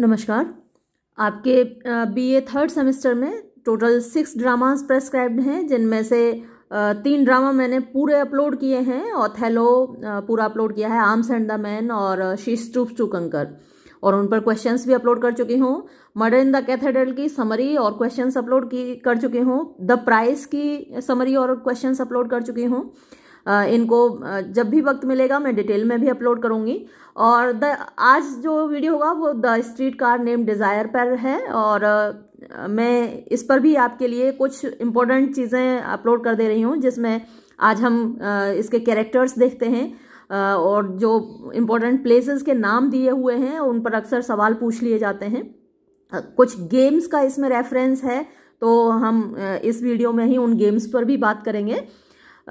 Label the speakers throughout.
Speaker 1: नमस्कार आपके BA third semester में टोटल सिक्स ड्रामास प्रेस्क्राइब्ड हैं जिनमें से तीन ड्रामा मैंने पूरे अपलोड किए हैं और थैलो पूरा अपलोड किया है आर्म्स एंड द मैन और शी स्टूप टू कंकर और उन पर क्वेश्चंस भी अपलोड कर चुकी हूँ मर्डर इन द कैथेड्रल की समरी और क्वेश्चंस अपलोड की कर चुकी हूँ द प्राइस की समरी और क्वेश्चंस अपलोड कर चुकी हूँ इनको जब भी वक्त मिलेगा मैं डिटेल में भी अपलोड करूँगी और द आज जो वीडियो होगा वो The street car name Desire पर है और मैं इस पर भी आपके लिए कुछ इम्पोर्टेंट चीज़ें अपलोड कर दे रही हूँ जिसमें आज हम इसके कैरेक्टर्स देखते हैं और जो इम्पोर्टेंट प्लेसेस के नाम दिए हुए हैं उन पर अक्सर सवाल पूछ लिए जाते हैं कुछ गेम्स का इसमें रेफरेंस है तो हम इस वीडियो में ही उन गेम्स पर भी बात करेंगे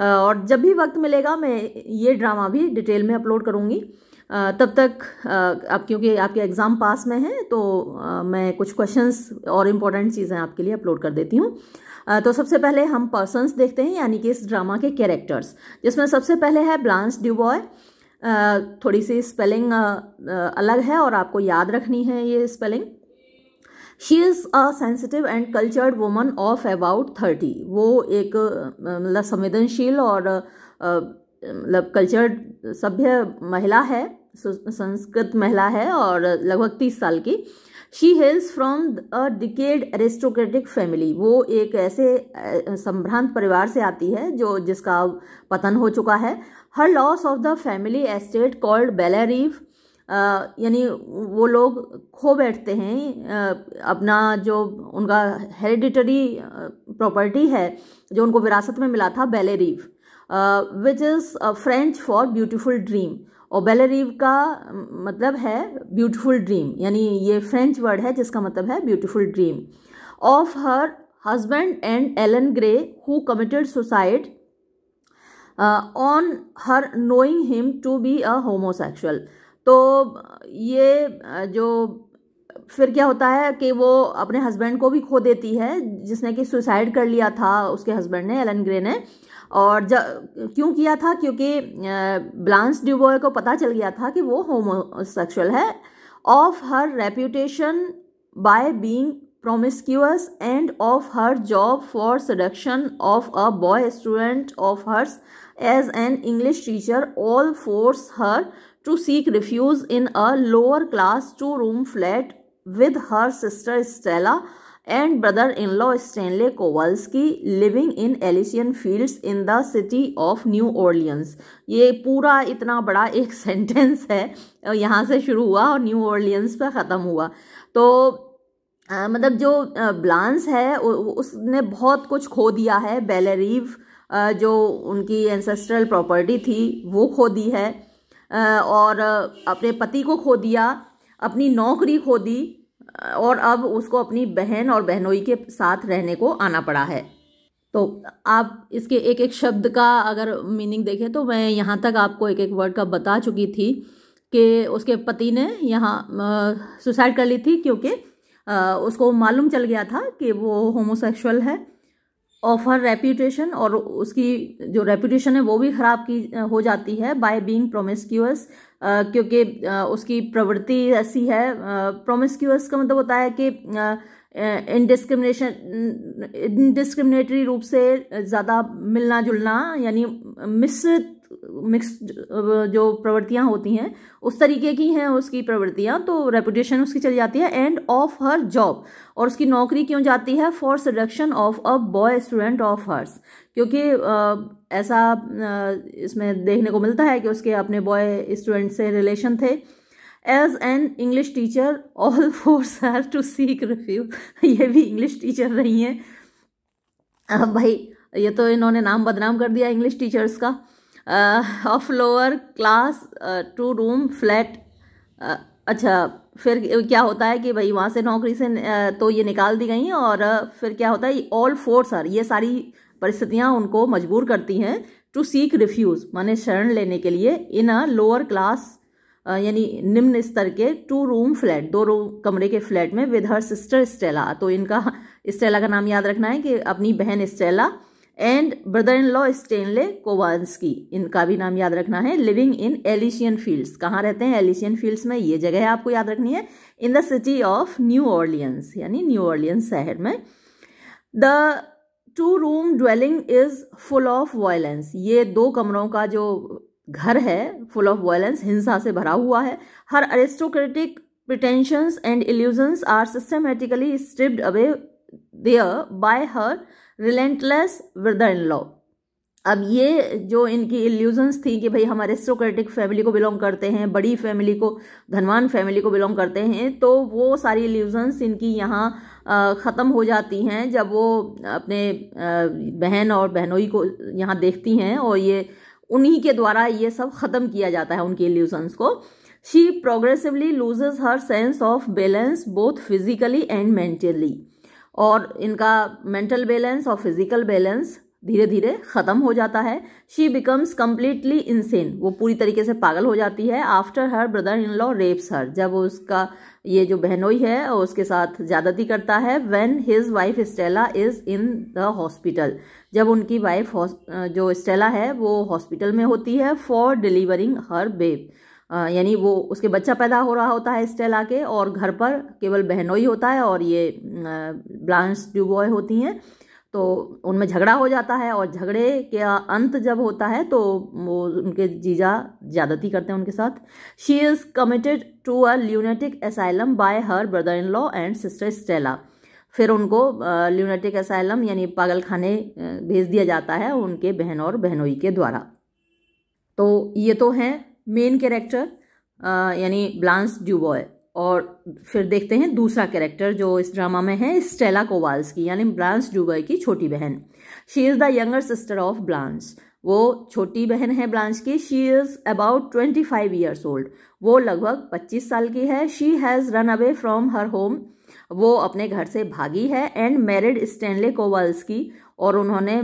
Speaker 1: और जब भी वक्त मिलेगा मैं ये ड्रामा भी डिटेल में अपलोड करूँगी तब तक आप क्योंकि आपके एग्ज़ाम पास में हैं तो मैं कुछ क्वेश्चंस और इम्पॉर्टेंट चीज़ें आपके लिए अपलोड कर देती हूँ तो सबसे पहले हम पर्सनस देखते हैं यानी कि इस ड्रामा के कैरेक्टर्स जिसमें सबसे पहले है ब्लांस ड्यूबॉय थोड़ी सी स्पेलिंग अलग है और आपको याद रखनी है ये spelling she is a sensitive and cultured woman of about thirty वो एक मतलब संवेदनशील और मतलब कल्चर्ड सभ्य महिला है संस्कृत महिला है और लगभग तीस साल की she hails from a decayed aristocratic family वो एक ऐसे संभ्रांत परिवार से आती है जो जिसका पतन हो चुका है her loss of the family estate called Belle Reve यानी वो लोग खो बैठते हैं अपना जो उनका हेरिडिटरी प्रॉपर्टी है जो उनको विरासत में मिला था Belle Reve which is French for beautiful dream और बेलेरीव का मतलब है ब्यूटीफुल ड्रीम यानी ये फ्रेंच वर्ड है जिसका मतलब है beautiful dream of her husband and Allan Grey who committed suicide on her knowing him to be a homosexual तो ये जो फिर क्या होता है कि वो अपने हस्बैंड को भी खो देती है जिसने कि सुसाइड कर लिया था उसके हस्बैंड ने एलन ग्रे ने और ज क्यों किया था क्योंकि ब्लांस ड्यूबॉय को पता चल गया था कि वो होमोसेक्सुअल है of her reputation by being promiscuous and of her job for seduction of a boy student of hers as an English teacher all force her to seek refuge in a lower class two room flat with her sister Stella and brother in law Stanley Kowalski living in Elysian Fields in the city of New Orleans. ये पूरा इतना बड़ा एक sentence है यहाँ से शुरू हुआ और न्यू ऑर्लियंस पर ख़त्म हुआ तो आ, मतलब जो ब्लांस है उ, उसने बहुत कुछ खो दिया है बेलेरीव जो उनकी एंसेस्ट्रल प्रॉपर्टी थी वो खो दी है और अपने पति को खो दिया अपनी नौकरी खो दी और अब उसको अपनी बहन और बहनोई के साथ रहने को आना पड़ा है तो आप इसके एक एक शब्द का अगर मीनिंग देखें तो मैं यहाँ तक आपको एक एक वर्ड का बता चुकी थी कि उसके पति ने यहाँ सुसाइड कर ली थी क्योंकि उसको मालूम चल गया था कि वो होमोसेक्सुअल है ऑफ हर रेप्यूटेशन और उसकी जो रेप्यूटेशन है वो भी ख़राब की हो जाती है बाय बीइंग प्रोमिस्क्यूअस क्योंकि उसकी प्रवृत्ति ऐसी है प्रोमिस्क्यूअस का मतलब होता है कि इनडिस्क्रिमिनेशन इनडिस्क्रिमिनेटरी रूप से ज़्यादा मिलना जुलना यानी मिश्रित मिक्स जो प्रवृत्तियाँ होती हैं उस तरीके की हैं उसकी प्रवृत्तियाँ तो रेपुटेशन उसकी चली जाती है एंड ऑफ हर जॉब और उसकी नौकरी क्यों जाती है for seduction of a boy student of hers क्योंकि ऐसा इसमें देखने को मिलता है कि उसके अपने बॉय स्टूडेंट से रिलेशन थे as an English teacher all force are to seek refuge ये भी इंग्लिश टीचर रही हैं भाई ये तो इन्होंने नाम बदनाम कर दिया इंग्लिश टीचर्स का of lower class two room flat अच्छा फिर क्या होता है कि भाई वहाँ से नौकरी से uh, तो ये निकाल दी गई और uh, फिर क्या होता है ऑल फोर्स सर ये सारी परिस्थितियाँ उनको मजबूर करती हैं टू सीक रिफ्यूज़ माने शरण लेने के लिए इन अ लोअर क्लास यानी निम्न स्तर के टू रूम फ्लैट दो रूम कमरे के फ्लैट में विद हर सिस्टर स्टेला तो इनका स्टेला का नाम याद रखना है कि अपनी बहन Stella and brother in law Stanley की इनका भी नाम याद रखना है लिविंग इन एलिशियन फील्ड्स कहाँ रहते हैं एलिशियन फील्ड्स में ये जगह है आपको याद रखनी है in the city of New Orleans यानी न्यू ऑर्लियंस शहर में the two room dwelling is full of violence ये दो कमरों का जो घर है फुल ऑफ वायलेंस हिंसा से भरा हुआ है her aristocratic pretensions and illusions are systematically stripped away thereby her relentless brother in law अब ये जो इनकी इल्यूजन्स थी कि भाई हम एरिस्टोक्रेटिक फैमिली को बिलोंग करते हैं बड़ी फैमिली को धनवान फैमिली को बिलोंग करते हैं तो वो सारी इल्यूजन्स इनकी यहाँ ख़त्म हो जाती हैं जब वो अपने बहन और बहनोई को यहाँ देखती हैं और ये उन्हीं के द्वारा ये सब ख़त्म किया जाता है उनकी इल्यूजन्स को she progressively loses her sense of balance both physically and mentally और इनका मेंटल बैलेंस और फिजिकल बैलेंस धीरे धीरे ख़त्म हो जाता है शी बिकम्स कम्प्लीटली इंसेन वो पूरी तरीके से पागल हो जाती है after her brother in law rapes her जब उसका ये जो बहनोई है उसके साथ ज़्यादती करता है when his wife Stella is in the hospital जब उनकी वाइफ जो स्टेला है वो हॉस्पिटल में होती है फॉर डिलीवरिंग हर बेब यानी वो उसके बच्चा पैदा हो रहा होता है स्टेला के और घर पर केवल ही होता है और ये ब्लांस ड्यूबॉय होती हैं तो उनमें झगड़ा हो जाता है और झगड़े के अंत जब होता है तो वो उनके जीजा ज्यादती करते हैं उनके साथ she is committed to a lunatic asylum by her brother in law and sister Stella फिर उनको ल्यूनेटिक असाइलम यानी पागल खाने भेज दिया जाता है उनके बहन और बहनोई के द्वारा तो ये तो हैं मेन कैरेक्टर uh, यानी ब्लांस ड्यूबॉय और फिर देखते हैं दूसरा कैरेक्टर जो इस ड्रामा में है स्टेला कोवाल्स की यानी ब्लांस ड्यूबॉय की छोटी बहन she is the younger sister of Blanche वो छोटी बहन है ब्लांस की she is about twenty five years old वो लगभग पच्चीस साल की है she has run away from her home वो अपने घर से भागी है एंड मैरिड स्टैनले कोवाल्स की और उन्होंने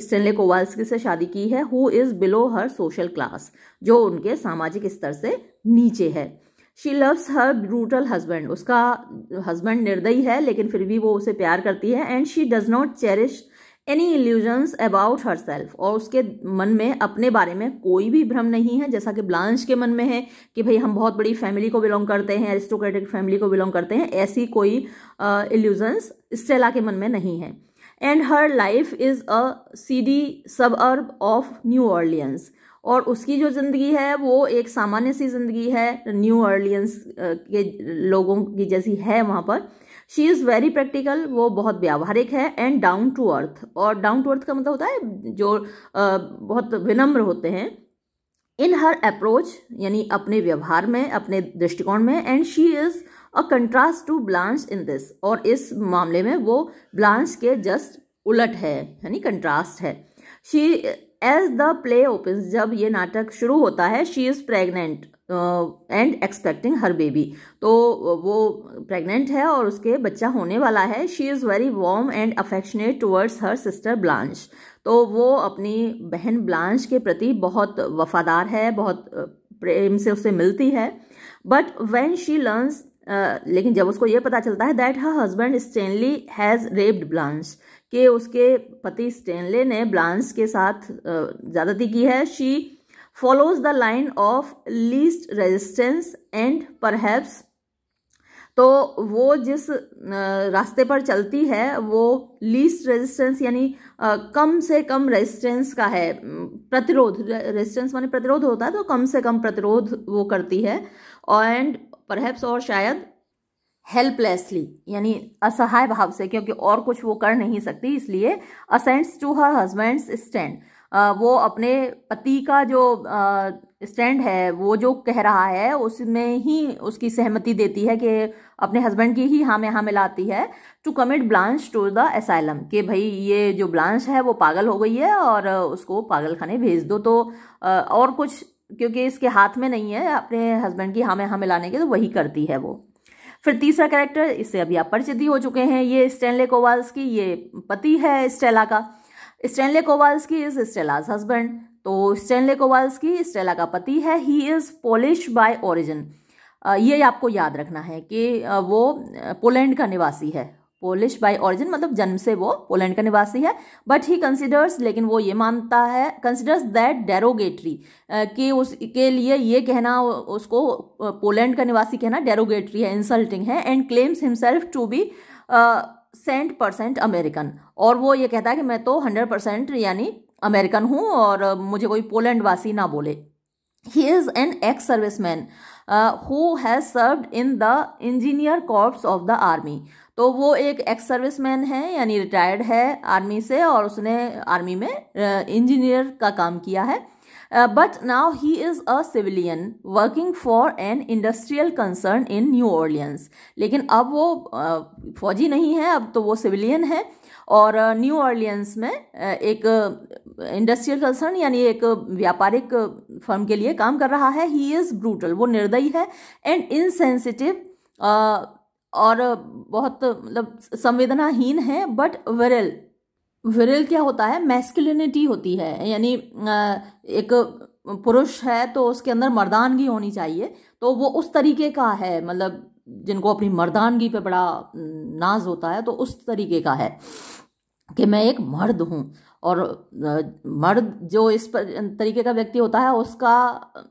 Speaker 1: स्टेनले कोवाल्सकी से शादी की है who is below her social class जो उनके सामाजिक स्तर से नीचे है she loves her brutal husband उसका हस्बैंड निर्दयी है लेकिन फिर भी वो उसे प्यार करती है and she does not cherish any illusions about herself और उसके मन में अपने बारे में कोई भी भ्रम नहीं है जैसा कि ब्लांश के मन में है कि भाई हम बहुत बड़ी फैमिली को बिलोंग करते हैं एरिस्टोक्रेटिक फैमिली को बिलोंग करते हैं ऐसी कोई इल्यूजन्स स्टेला के मन में नहीं है and her life is a seedy suburb of New Orleans और उसकी जो ज़िंदगी है वो एक सामान्य सी ज़िंदगी है न्यू ऑर्लियंस के लोगों की जैसी है वहाँ पर शी इज़ वेरी प्रैक्टिकल वो बहुत व्यावहारिक है एंड डाउन टू अर्थ और डाउन टू अर्थ का मतलब होता है जो बहुत विनम्र होते हैं इन हर अप्रोच यानी अपने व्यवहार में अपने दृष्टिकोण में and she is a contrast to Blanche in this और इस मामले में वो ब्लांश के जस्ट उलट है यानी कंट्रास्ट है she as the play open जब ये नाटक शुरू होता है she is pregnant and expecting her baby तो वो प्रेगनेंट है और उसके बच्चा होने वाला है she is very warm and affectionate towards her sister Blanche तो वो अपनी बहन ब्लांश के प्रति बहुत वफादार है बहुत uh, प्रेम से उसे मिलती है बट वेन शी लर्नस लेकिन जब उसको ये पता चलता है that her husband Stanley has raped Blanche कि उसके पति स्टेनले ने ब्लांस के साथ ज़्यादती की है she follows the line of least resistance and perhaps तो वो जिस रास्ते पर चलती है वो लीस्ट रेजिस्टेंस यानी कम से कम रेजिस्टेंस का है प्रतिरोध रेजिस्टेंस माने प्रतिरोध होता है तो कम से कम प्रतिरोध वो करती है एंड परहैप्स और शायद हेल्पलेसली यानी असहाय भाव से क्योंकि और कुछ वो कर नहीं सकती इसलिए assents to her husband's stand वो अपने पति का जो स्टैंड है वो जो कह रहा है उसमें ही उसकी सहमति देती है कि अपने हस्बैंड की ही हाँ में हाँ मिलाती है to commit Blanche to the asylum कि भाई ये जो ब्लांश है वो पागल हो गई है और उसको पागल खाने भेज दो तो और कुछ क्योंकि इसके हाथ में नहीं है अपने हस्बैंड की हाँ में हाँ मिलाने के तो वही करती है वो फिर तीसरा कैरेक्टर इससे अभी आप परिचित ही हो चुके हैं ये स्टेनले कोवाल्स की ये पति है स्टेला का Stanley Kowalski is Stella's husband तो स्टेनले कोवाल्स की स्टेला का पति है he is Polish by origin ये आपको याद रखना है कि वो पोलैंड का निवासी है पोलिश बाय ऑरिजिन मतलब जन्म से वो पोलैंड का निवासी है बट ही कंसिडर्स लेकिन वो ये मानता है कंसिडर्स दैट डेरोगेटरी कि उसके लिए ये कहना उसको पोलैंड का निवासी कहना डेरोगेटरी है इंसल्टिंग है and claims himself to be cent percent American और वो ये कहता है कि मैं तो हंड्रेड परसेंट यानी अमेरिकन हूँ और मुझे कोई पोलैंड वासी ना बोले he is an ex service man who has served in the engineer corps of the army तो वो एक एक्स सर्विस मैन है यानी रिटायर्ड है आर्मी से और उसने आर्मी में इंजीनियर का काम किया है but now he is a civilian working for an industrial concern in New Orleans लेकिन अब वो uh, फौजी नहीं है अब तो वो सिविलियन है और न्यू uh, ऑर्लियंस में एक इंडस्ट्रियल कंसर्न यानी एक व्यापारिक फर्म के लिए काम कर रहा है ही इज़ ब्रूटल वो निर्दयी है एंड इनसेंसिटिव और बहुत मतलब संवेदनाहीन है बट विरल विरल क्या होता है मैस्कुलिनिटी होती है यानी एक पुरुष है तो उसके अंदर मर्दानगी होनी चाहिए तो वो उस तरीके का है मतलब जिनको अपनी मर्दानगी पे बड़ा नाज होता है तो उस तरीके का है कि मैं एक मर्द हूँ और मर्द जो इस तरीके का व्यक्ति होता है उसका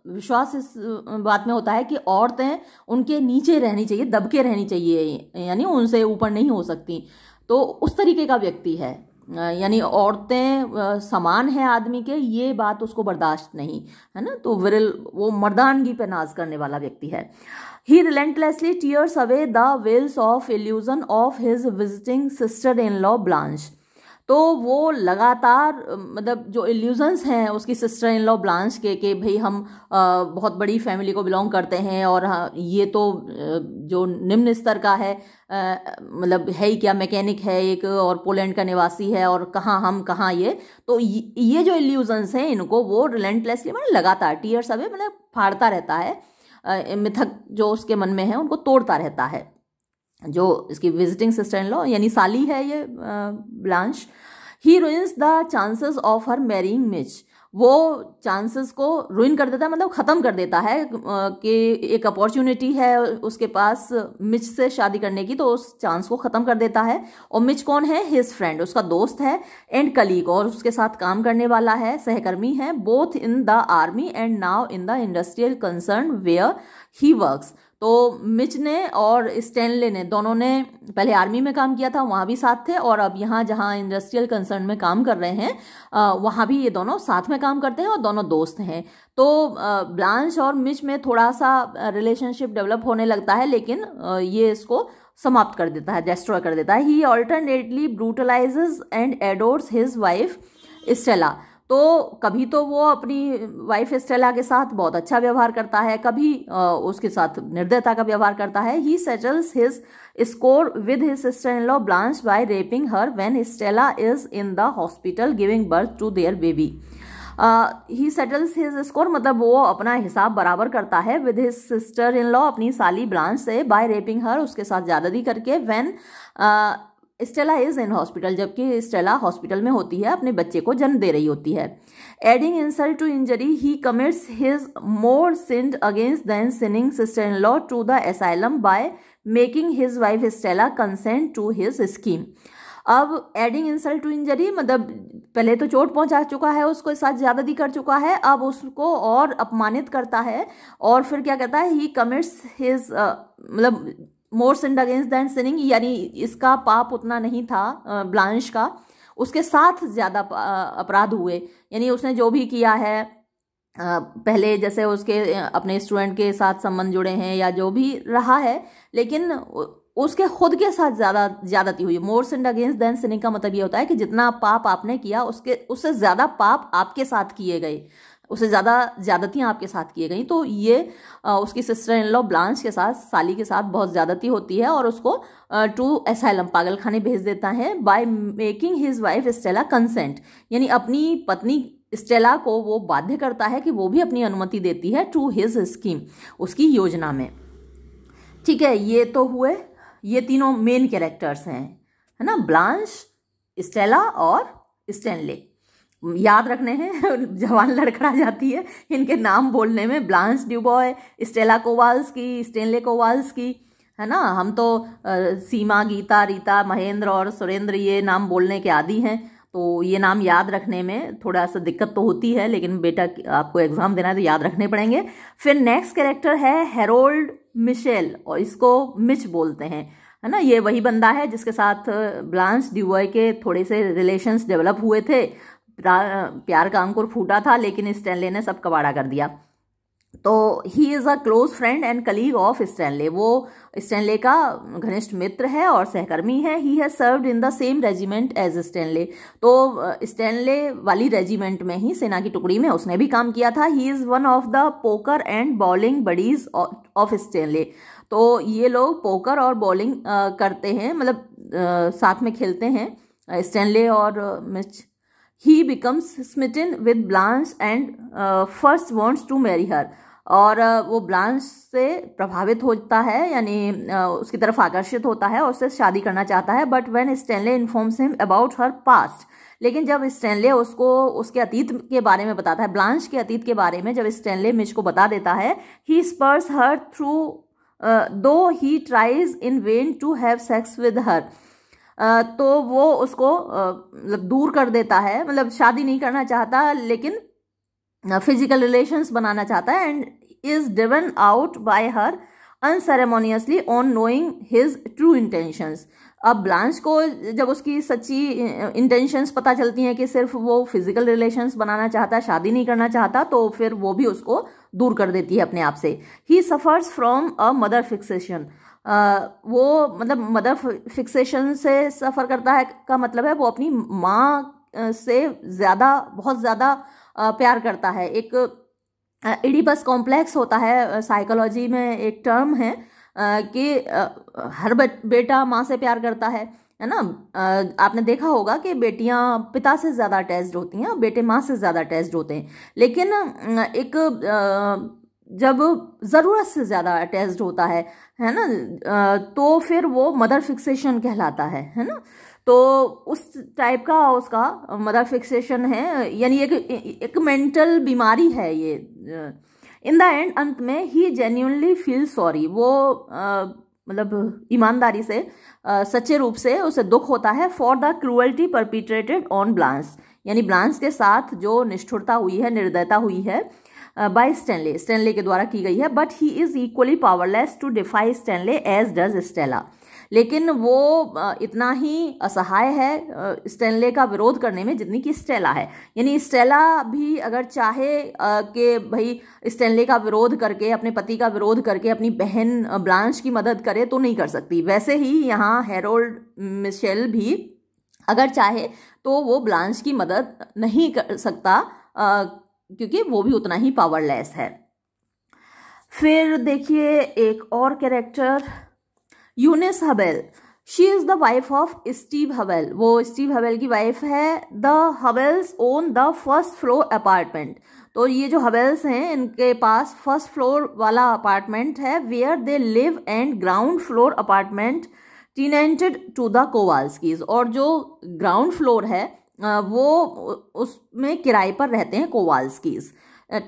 Speaker 1: विश्वास इस बात में होता है कि औरतें उनके नीचे रहनी चाहिए दबके रहनी चाहिए यानी उनसे ऊपर नहीं हो सकती तो उस तरीके का व्यक्ति है यानी औरतें समान है आदमी के ये बात उसको बर्दाश्त नहीं है ना तो विरल वो मर्दानगी पर नाज करने वाला व्यक्ति है he relentlessly tears away the veils of illusion of his visiting sister in law Blanche तो वो लगातार मतलब जो इल्यूजन्स हैं उसकी सिस्टर इन लॉ ब्लांच के कि भाई हम बहुत बड़ी फैमिली को बिलोंग करते हैं और हाँ, ये तो जो निम्न स्तर का है मतलब है ही क्या मैकेनिक है एक और पोलैंड का निवासी है और कहाँ हम कहाँ ये तो ये जो इल्यूजन्स हैं इनको वो रिलेंटलेसली मतलब लगातार टीयर्स अवे मतलब फाड़ता रहता है मिथक जो उसके मन में है उनको तोड़ता रहता है जो इसकी विजिटिंग सिस्टर इन लॉ यानी साली है ये Blanche he ruins the chances of her marrying Mitch वो चांसेस को रुइन कर देता है मतलब ख़त्म कर देता है कि एक अपॉर्चुनिटी है उसके पास मिच से शादी करने की तो उस चांस को ख़त्म कर देता है और मिच कौन है हिज फ्रेंड उसका दोस्त है एंड कलीग और उसके साथ काम करने वाला है सहकर्मी है both in the army and now in the industrial concern where he works तो मिच ने और स्टैनले ने दोनों ने पहले आर्मी में काम किया था वहाँ भी साथ थे और अब यहाँ जहाँ इंडस्ट्रियल कंसर्न में काम कर रहे हैं वहाँ भी ये दोनों साथ में काम करते हैं और दोनों दोस्त हैं तो ब्लांच और मिच में थोड़ा सा रिलेशनशिप डेवलप होने लगता है लेकिन ये इसको समाप्त कर देता है डेस्ट्रॉय कर देता है he alternately brutalizes and adores his wife Stella तो कभी तो वो अपनी वाइफ स्टेला के साथ बहुत अच्छा व्यवहार करता है कभी उसके साथ निर्दयता का व्यवहार करता है he settles his score with his sister in law Blanche by raping her when Stella is in the hospital giving birth to their baby he settles his score मतलब वो अपना हिसाब बराबर करता है with his sister in law अपनी साली branch से बाय रेपिंग हर उसके साथ ज्यादा करके when Stella is in hospital जबकि स्टेला हॉस्पिटल में होती है अपने बच्चे को जन्म दे रही होती है adding insult to injury he commits his more sinned against than sinning sister in law to the asylum by making his wife Stella consent to his scheme अब एडिंग इंसल्ट टू इंजरी मतलब पहले तो चोट पहुंचा चुका है उसको साथ दी कर चुका है अब उसको और अपमानित करता है और फिर क्या कहता है ही कमिट्स हिज मतलब more sinned against than sinning यानी इसका पाप उतना नहीं था ब्लांश का उसके साथ ज़्यादा अपराध हुए यानी उसने जो भी किया है पहले जैसे उसके अपने स्टूडेंट के साथ संबंध जुड़े हैं या जो भी रहा है लेकिन उसके खुद के साथ ज़्यादा ज्यादाती हुई more sinned against than sinning का मतलब ये होता है कि जितना पाप आपने किया उसके उससे ज़्यादा पाप आपके साथ किए गए उसे ज़्यादा ज़्यादतियाँ आपके साथ किए गई तो ये उसकी सिस्टर इन लॉ ब्लांच के साथ साली के साथ बहुत ज़्यादती होती है और उसको टू एसाइलम पागल खाने भेज देता है by making his wife Stella consent यानी अपनी पत्नी स्टेला को वो बाध्य करता है कि वो भी अपनी अनुमति देती है टू हिज स्कीम उसकी योजना में ठीक है ये तो हुए ये तीनों मेन कैरेक्टर्स हैं है ना ब्लांश स्टेला और स्टैनले याद रखने हैं जवान लड़खड़ा जाती है इनके नाम बोलने में ब्लांस ड्यूबॉय स्टेला कोवाल्स की स्टेनले कोवाल्स की है ना हम तो आ, सीमा गीता रीता महेंद्र और सुरेंद्र ये नाम बोलने के आदि हैं तो ये नाम याद रखने में थोड़ा सा दिक्कत तो होती है लेकिन बेटा आपको एग्ज़ाम देना है तो याद रखने पड़ेंगे फिर नेक्स्ट कैरेक्टर है हेरोल्ड मिशेल और इसको मिच बोलते हैं है ना ये वही बंदा है जिसके साथ ब्लांस ड्यूबॉय के थोड़े से रिलेशंस डेवलप हुए थे प्यार का अंकुर फूटा था लेकिन स्टैनले ने सब कबाड़ा कर दिया तो he is a close friend and colleague of Stanley वो स्टैनले का घनिष्ठ मित्र है और सहकर्मी है he has served in the same regiment as Stanley तो स्टैनले वाली रेजिमेंट में ही सेना की टुकड़ी में उसने भी काम किया था he is one of the poker and bowling buddies of Stanley तो ये लोग पोकर और बॉलिंग करते हैं मतलब साथ में खेलते हैं स्टैनले और Mitch he becomes with with Blanche and first wants to marry her और uh, वो ब्लांस से प्रभावित होता है यानी uh, उसकी तरफ आकर्षित होता है और उससे शादी करना चाहता है but when Stanley informs him about her past लेकिन जब स्टैनले उसको उसके अतीत के बारे में बताता है ब्लांच के अतीत के बारे में जब स्टैनले मिश को बता देता है ही स्पर्स हर थ्रू दो he tries in vain to have sex with her तो वो उसको मतलब दूर कर देता है मतलब शादी नहीं करना चाहता लेकिन फिजिकल रिलेशंस बनाना चाहता है and is driven out by her unceremoniously on knowing his true intentions अब ब्लांच को जब उसकी सच्ची इंटेंशंस पता चलती हैं कि सिर्फ वो फिजिकल रिलेशंस बनाना चाहता शादी नहीं करना चाहता तो फिर वो भी उसको दूर कर देती है अपने आप से he suffers from a mother fixation आ, वो मतलब मदर फिक्सेशन से सफ़र करता है का मतलब है वो अपनी माँ से ज़्यादा बहुत ज़्यादा प्यार करता है एक इडिपस कॉम्प्लेक्स होता है साइकोलॉजी में एक टर्म है कि हर बेटा माँ से प्यार करता है है ना आपने देखा होगा कि बेटियाँ पिता से ज़्यादा अटैच्ड होती हैं और बेटे माँ से ज़्यादा अटैच्ड होते हैं लेकिन एक जब ज़रूरत से ज़्यादा अटैच्ड होता है है ना तो फिर वो मदर फिक्सेशन कहलाता है है ना तो उस टाइप का उसका मदर फिक्सेशन है यानी एक एक मेंटल बीमारी है ये इन द एंड अंत में ही जेन्यूनली फील सॉरी वो मतलब ईमानदारी से आ, सच्चे रूप से उसे दुख होता है for the cruelty perpetrated on Blanche यानी ब्लांस के साथ जो निष्ठुरता हुई है निर्दयता हुई है बाय स्टैनले स्टैनले के द्वारा की गई है but he is equally powerless to defy Stanley as does Stella लेकिन वो इतना ही असहाय है स्टेनले का विरोध करने में जितनी कि स्टेला है यानी स्टेला भी अगर चाहे कि भाई स्टेनले का विरोध करके अपने पति का विरोध करके अपनी बहन ब्लांश की मदद करे तो नहीं कर सकती वैसे ही यहाँ हेरोल्ड मिशेल भी अगर चाहे तो वो ब्लांश की मदद नहीं कर सकता क्योंकि वो भी उतना ही पावरलेस है फिर देखिए एक और character Eunice Hubbell she is the wife of Steve Hubbell वो स्टीव हबेल की वाइफ है the Hubbells own the first floor apartment तो ये जो हबेल्स हैं इनके पास फर्स्ट फ्लोर वाला अपार्टमेंट है where they live and ground floor apartment tenanted to the Kowalskis और जो ग्राउंड फ्लोर है वो उसमें किराए पर रहते हैं कोवाल्सकीज़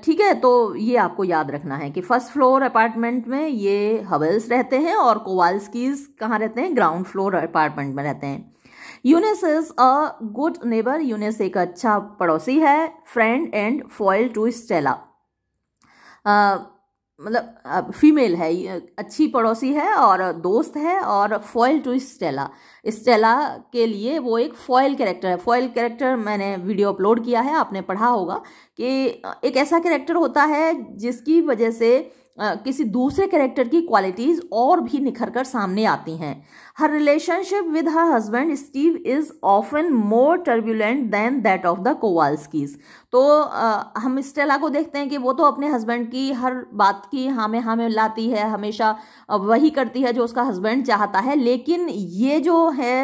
Speaker 1: ठीक है तो ये आपको याद रखना है कि फर्स्ट फ्लोर अपार्टमेंट में ये हवेल्स रहते हैं और कोवाल्सकीज कहाँ रहते हैं ग्राउंड फ्लोर अपार्टमेंट में रहते हैं Eunice is a good neighbour Eunice एक अच्छा पड़ोसी है friend and foil to Stella मतलब फीमेल है अच्छी पड़ोसी है और दोस्त है और फॉयल टू स्टेला स्टेला के लिए वो एक फॉयल कैरेक्टर है फॉयल कैरेक्टर मैंने वीडियो अपलोड किया है आपने पढ़ा होगा कि एक ऐसा कैरेक्टर होता है जिसकी वजह से किसी दूसरे कैरेक्टर की क्वालिटीज़ और भी निखर कर सामने आती हैं her relationship with her husband Steve is often more turbulent than that of the Kowalskis तो आ, हम स्टेला को देखते हैं कि वो तो अपने हस्बैंड की हर बात की हामे हामे लाती है हमेशा वही करती है जो उसका हस्बैंड चाहता है लेकिन ये जो है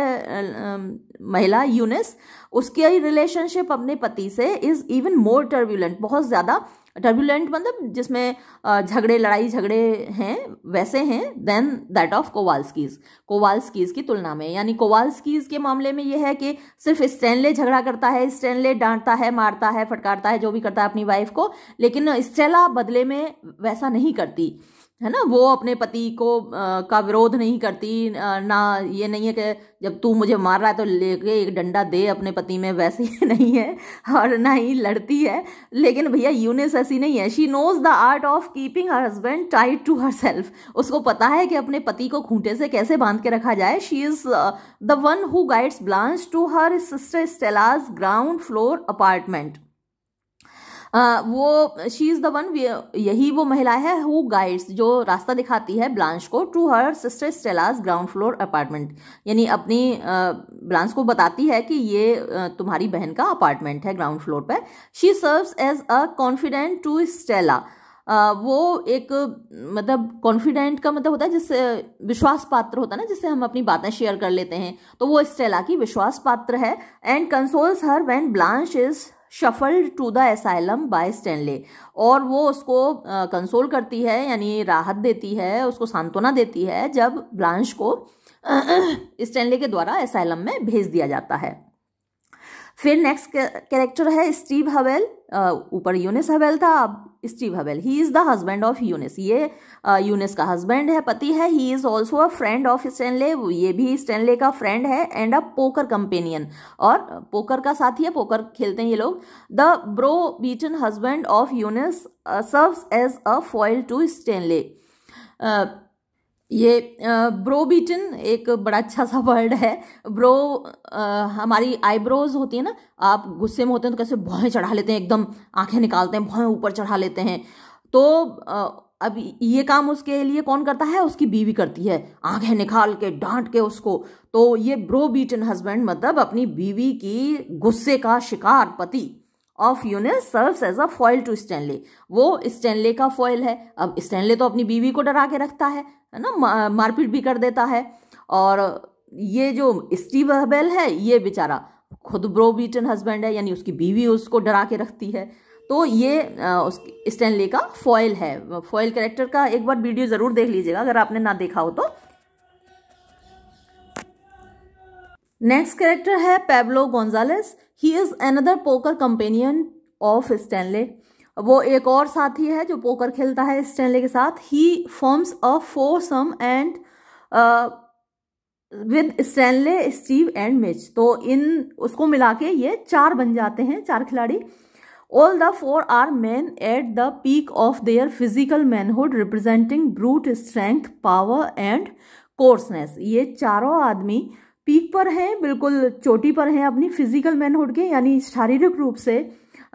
Speaker 1: महिला यूनिस उसकी रिलेशनशिप अपने पति से इज़ इवन मोर टर्बुलेंट बहुत ज़्यादा टर्बुलेंट मतलब जिसमें झगड़े लड़ाई झगड़े हैं वैसे हैं than that of Kowalskis Kowalskis की तुलना में यानी कोवाल्सकीज के मामले में यह है कि सिर्फ स्टैनले झगड़ा करता है स्टैनले डांटता है मारता है फटकारता है जो भी करता है अपनी वाइफ को लेकिन स्टेला बदले में वैसा नहीं करती है ना वो अपने पति को आ, का विरोध नहीं करती आ, ना ये नहीं है कि जब तू मुझे मार रहा है तो लेके एक डंडा दे अपने पति में वैसे ही नहीं है और ना ही लड़ती है लेकिन भैया यूनिस ऐसी नहीं है she knows the art of keeping her husband tight to herself उसको पता है कि अपने पति को खूंटे से कैसे बांध के रखा जाए she is the one who guides Blanche to her sister Stella's ground floor apartment वो शी इज़ द वन यही वो महिला है हु गाइड्स जो रास्ता दिखाती है ब्लांश को to her sister Stella's ground floor apartment यानी अपनी ब्लांस को बताती है कि ये तुम्हारी बहन का अपार्टमेंट है ग्राउंड फ्लोर पर she serves as a confidante to Stella वो एक मतलब कॉन्फिडेंट का मतलब होता है जिससे विश्वास पात्र होता है ना जिससे हम अपनी बातें शेयर कर लेते हैं तो वो स्टेला की विश्वास पात्र है and consoles her when Blanche is shuffled to the asylum by Stanley और वो उसको कंसोल करती है यानी राहत देती है उसको सांत्वना देती है जब ब्लांश को स्टैनले के द्वारा एसाइलम में भेज दिया जाता है फिर नेक्स्ट कैरेक्टर है स्टीव हवेल ऊपर यूनिस हवेल था अब Steve Hubbell he is the husband of Eunice ये यूनिस का हस्बैंड है पति है he is also a friend of Stanley ये भी स्टैनले का फ्रेंड है एंड अ पोकर कंपेनियन और पोकर का साथी है पोकर खेलते हैं ये लोग the browbeaten husband of Eunice serve as a foil to Stanley ये ब्रो बीटन एक बड़ा अच्छा सा वर्ड है ब्रो हमारी आईब्रोज होती है ना आप गुस्से में होते हैं तो कैसे भौएं चढ़ा लेते हैं एकदम आंखें निकालते हैं भौहें ऊपर चढ़ा लेते हैं तो अब ये काम उसके लिए कौन करता है उसकी बीवी करती है आंखें निकाल के डांट के उसको तो ये ब्रो बीटन हस्बैंड मतलब अपनी बीवी की गुस्से का शिकार पति of Eunice serve as a foil to Stanley वो स्टैनले का फॉयल है अब स्टैनले तो अपनी बीवी को डरा के रखता है है ना मारपीट भी कर देता है और ये जो स्टीव हबेल है ये बेचारा खुद ब्रो बीटन हस्बैंड है यानी उसकी बीवी उसको डरा के रखती है तो ये स्टैनले का फॉयल है फॉयल कैरेक्टर का एक बार वीडियो ज़रूर देख लीजिएगा अगर आपने ना देखा हो तो नेक्स्ट कैरेक्टर है Pablo Gonzales he is another poker companion of Stanley वो एक और साथी है जो पोकर खेलता है स्टैनले के साथ he forms a foursome and with Stanley Steve and Mitch तो इन उसको मिला के ये चार बन जाते हैं चार खिलाड़ी all the four are man at the peak of their physical manhood representing brute strength power and coarseness ये चारों आदमी पीक पर हैं बिल्कुल चोटी पर हैं अपनी फिजिकल मैनहुड के यानी शारीरिक रूप से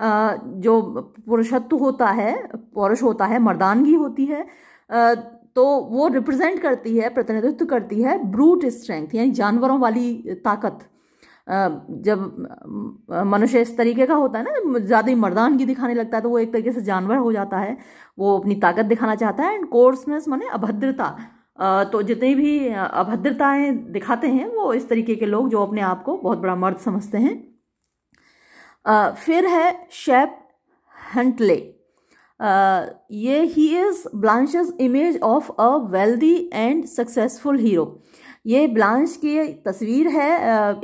Speaker 1: जो पुरुषत्व होता है पौरुष होता है मर्दानगी होती है तो वो रिप्रेजेंट करती है प्रतिनिधित्व करती है ब्रूट स्ट्रेंथ यानी जानवरों वाली ताकत जब मनुष्य इस तरीके का होता है ना ज़्यादा ही मर्दानगी दिखाने लगता है तो वो एक तरीके से जानवर हो जाता है वो अपनी ताकत दिखाना चाहता है एंड कोर्सनेस माने अभद्रता तो जितनी भी अभद्रताएं दिखाते हैं वो इस तरीके के लोग जो अपने आप को बहुत बड़ा मर्द समझते हैं फिर है शेप हंटले ये he is Blanche image of a wealthy and successful hero ये ब्लांश की तस्वीर है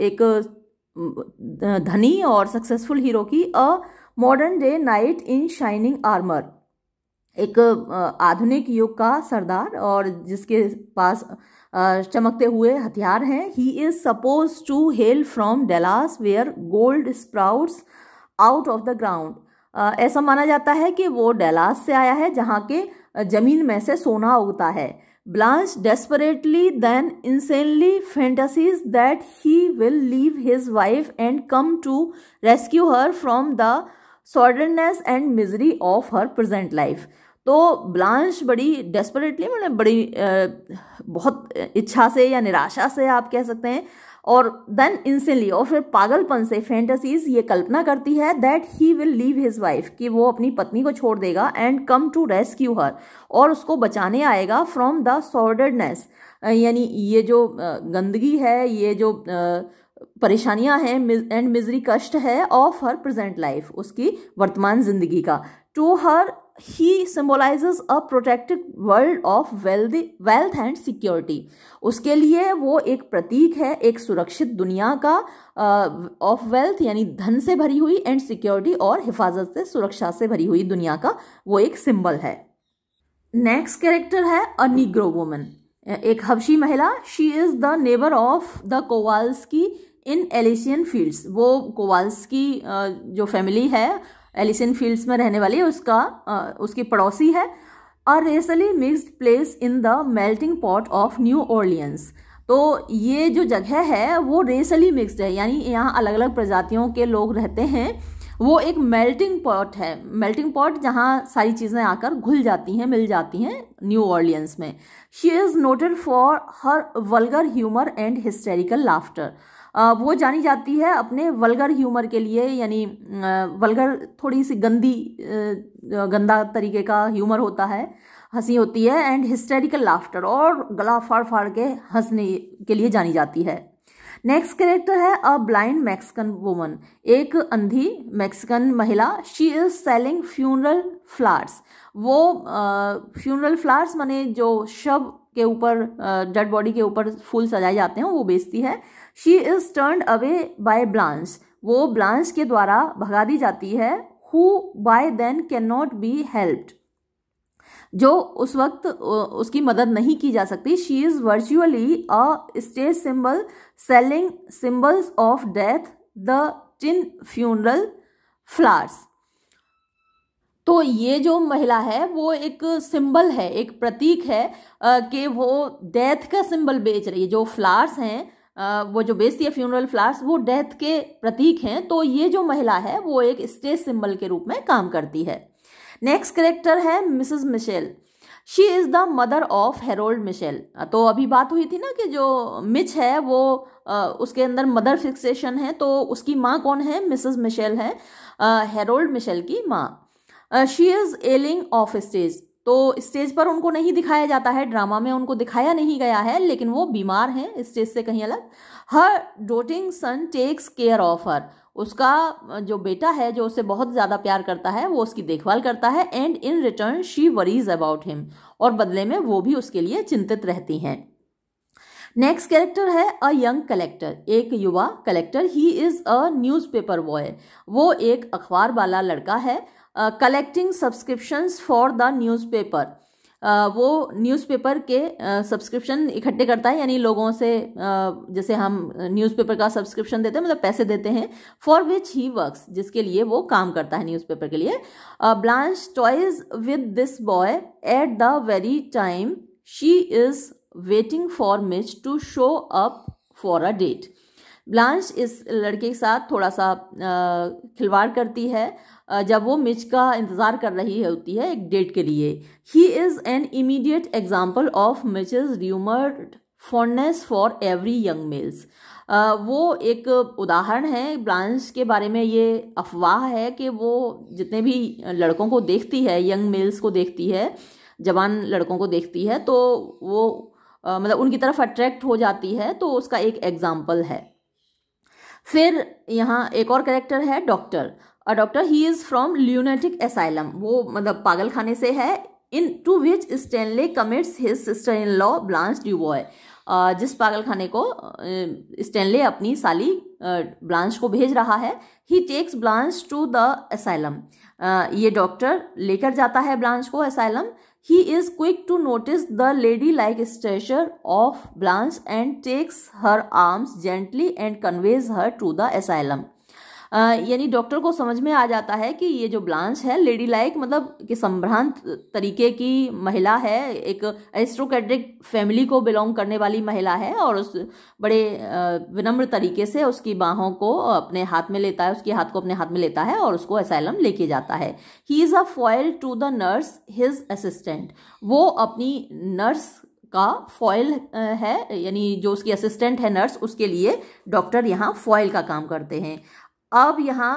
Speaker 1: एक धनी और सक्सेसफुल हीरो की a modern day knight in shining armour एक आधुनिक युग का सरदार और जिसके पास चमकते हुए हथियार हैं he is suppose to hail from Dallas where gold sprouts out of the ground ऐसा माना जाता है कि वो डेलास से आया है जहाँ के ज़मीन में से सोना उगता है Blanche desperately then insanely fantasies that he will leave his wife and come to rescue her from the sordidness and misery of her present life तो ब्लांश बड़ी डेस्परेटली मतलब बड़ी आ, बहुत इच्छा से या निराशा से आप कह सकते हैं और देन इंसिनली और फिर पागलपन से फैंटसीज ये कल्पना करती है that he will leave his wife कि वो अपनी पत्नी को छोड़ देगा and come to rescue her और उसको बचाने आएगा फ्रॉम द सॉर्डनेस यानी ये जो गंदगी है ये जो परेशानियां हैं एंड मिजरी कष्ट है ऑफ हर प्रेजेंट लाइफ उसकी वर्तमान जिंदगी का to her he symbolizes a protected world of wealthy wealth and security उसके लिए वो एक प्रतीक है एक सुरक्षित दुनिया का ऑफ वेल्थ यानी धन से भरी हुई एंड सिक्योरिटी और हिफाजत से सुरक्षा से भरी हुई दुनिया का वो एक सिंबल है नेक्स्ट कैरेक्टर है अ निग्रो वुमन एक हबशी महिला she is the neighbour of the Kowalskis in Elysian fields वो कोवाल्स की जो फैमिली है एलिसन फील्ड्स में रहने वाली है उसका उसकी पड़ोसी है और racially mixed place in the melting pot of New Orleans तो ये जो जगह है वो रेसली मिक्सड है यानी यहाँ अलग अलग प्रजातियों के लोग रहते हैं वो एक मेल्टिंग पॉट है मेल्टिंग पॉट जहाँ सारी चीज़ें आकर घुल जाती हैं मिल जाती हैं न्यू ऑर्लियंस में she is noted for her vulgar humour and hysterical laughter वो जानी जाती है अपने वलगर ह्यूमर के लिए यानी वलगर थोड़ी सी गंदी गंदा तरीके का ह्यूमर होता है हंसी होती है एंड हिस्टेरिकल लाफ्टर और गला फाड़ फाड़ के हंसने के लिए जानी जाती है नेक्स्ट कैरेक्टर है अ ब्लाइंड मैक्सिकन वुमन एक अंधी मैक्सिकन महिला she is selling funeral flowers वो फ्यूनरल फ्लावर्स माने जो शव के ऊपर डेड बॉडी के ऊपर फूल सजाए जाते हैं वो बेचती है she is turn away by Blanche वो ब्लांस के द्वारा भगा दी जाती है who by then can not be helped जो उस वक्त उसकी मदद नहीं की जा सकती she is virtually a stage symbol selling symbols of death the chin funeral flowers तो ये जो महिला है वो एक सिंबल है एक प्रतीक है कि वो डेथ का सिंबल बेच रही है जो फ्लावर्स हैं वो जो बेचती है फ्यूनरल फ्लावर्स वो डेथ के प्रतीक हैं तो ये जो महिला है वो एक स्टेज सिंबल के रूप में काम करती है नेक्स्ट करेक्टर है Mrs Mitchell she is the mother of Harold Mitchell तो अभी बात हुई थी ना कि जो मिच है वो आ, उसके अंदर मदर फिक्सेशन है तो उसकी माँ कौन है मिसेस मिशेल है हेरोल्ड मिशेल की माँ she is ailing off stage तो स्टेज पर उनको नहीं दिखाया जाता है ड्रामा में उनको दिखाया नहीं गया है लेकिन वो बीमार हैं स्टेज से कहीं अलग her doting son takes care of her उसका जो बेटा है जो उसे बहुत ज़्यादा प्यार करता है वो उसकी देखभाल करता है and in return she worries about him और बदले में वो भी उसके लिए चिंतित रहती हैं नेक्स्ट कैरेक्टर है अ यंग कलेक्टर एक युवा collector he is a newspaper boy वो एक अखबार वाला लड़का है collecting subscriptions for the newspaper वो न्यूज़पेपर के सब्सक्रिप्शन इकट्ठे करता है यानी लोगों से जैसे हम न्यूज़पेपर का सब्सक्रिप्शन देते हैं मतलब पैसे देते हैं फॉर विच ही वर्क्स जिसके लिए वो काम करता है न्यूज़पेपर के लिए Blanche toys with this boy at the very time she is waiting for Mitch to show up for a date Blanche इस लड़के के साथ थोड़ा सा खिलवाड़ करती है जब वो मिच का इंतज़ार कर रही है होती है एक डेट के लिए he is an immediate example of Mitch is rumoured fondness for every young males वो एक उदाहरण है ब्लांच के बारे में ये अफवाह है कि वो जितने भी लड़कों को देखती है यंग मेल्स को देखती है जवान लड़कों को देखती है तो वो आ, मतलब उनकी तरफ अट्रैक्ट हो जाती है तो उसका एक एग्ज़ाम्पल है फिर यहाँ एक और कैरेक्टर है doctor a doctor he is from lunatic asylum वो मतलब पागल खाने से है in to which Stanley commits his sister in law Blanche DuBois जिस पागल खाने को स्टेनले अपनी साली ब्लांच को भेज रहा है he takes Blanche to the asylum ये डॉक्टर लेकर जाता है ब्लांच को asylum he is quick to notice the lady like stretcher of Blanche and takes her arms gently and conveys her to the asylum यानी doctor को समझ में आ जाता है कि ये जो ब्लांच है लेडी लाइक मतलब कि संभ्रांत तरीके की महिला है एक एस्ट्रोकेड्रिक फैमिली को बिलोंग करने वाली महिला है और उस बड़े विनम्र तरीके से उसकी बाहों को अपने हाथ में लेता है उसके हाथ को अपने हाथ में लेता है और उसको असैलम लेके जाता है he is a foil to the nurse his assistant वो अपनी नर्स का फॉयल है यानी जो उसकी असिस्टेंट है नर्स उसके लिए डॉक्टर यहाँ फॉयल का काम करते हैं अब यहाँ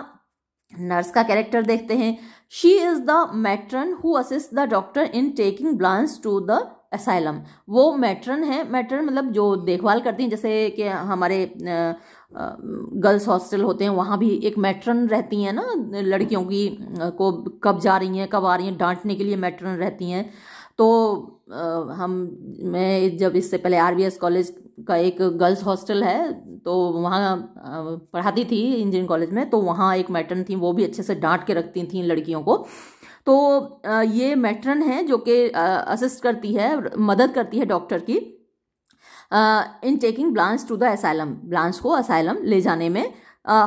Speaker 1: नर्स का कैरेक्टर देखते हैं she is the matron who assist the doctor in taking Blanche to the asylum वो मैट्रन है मैट्रन मतलब जो देखभाल करती हैं जैसे कि हमारे गर्ल्स हॉस्टल होते हैं वहाँ भी एक मैट्रन रहती हैं ना लड़कियों की को कब जा रही हैं कब आ रही हैं डांटने के लिए मैट्रन रहती हैं तो हम मैं जब इससे पहले आर कॉलेज का एक गर्ल्स हॉस्टल है तो वहाँ पढ़ाती थी इंजीनियरिंग कॉलेज में तो वहाँ एक मैटर्न थी वो भी अच्छे से डांट के रखती थी लड़कियों को तो ये मैटर्न है जो कि असिस्ट करती है मदद करती है डॉक्टर की in taking Blanche to the asylum Blanche को असाइलम ले जाने में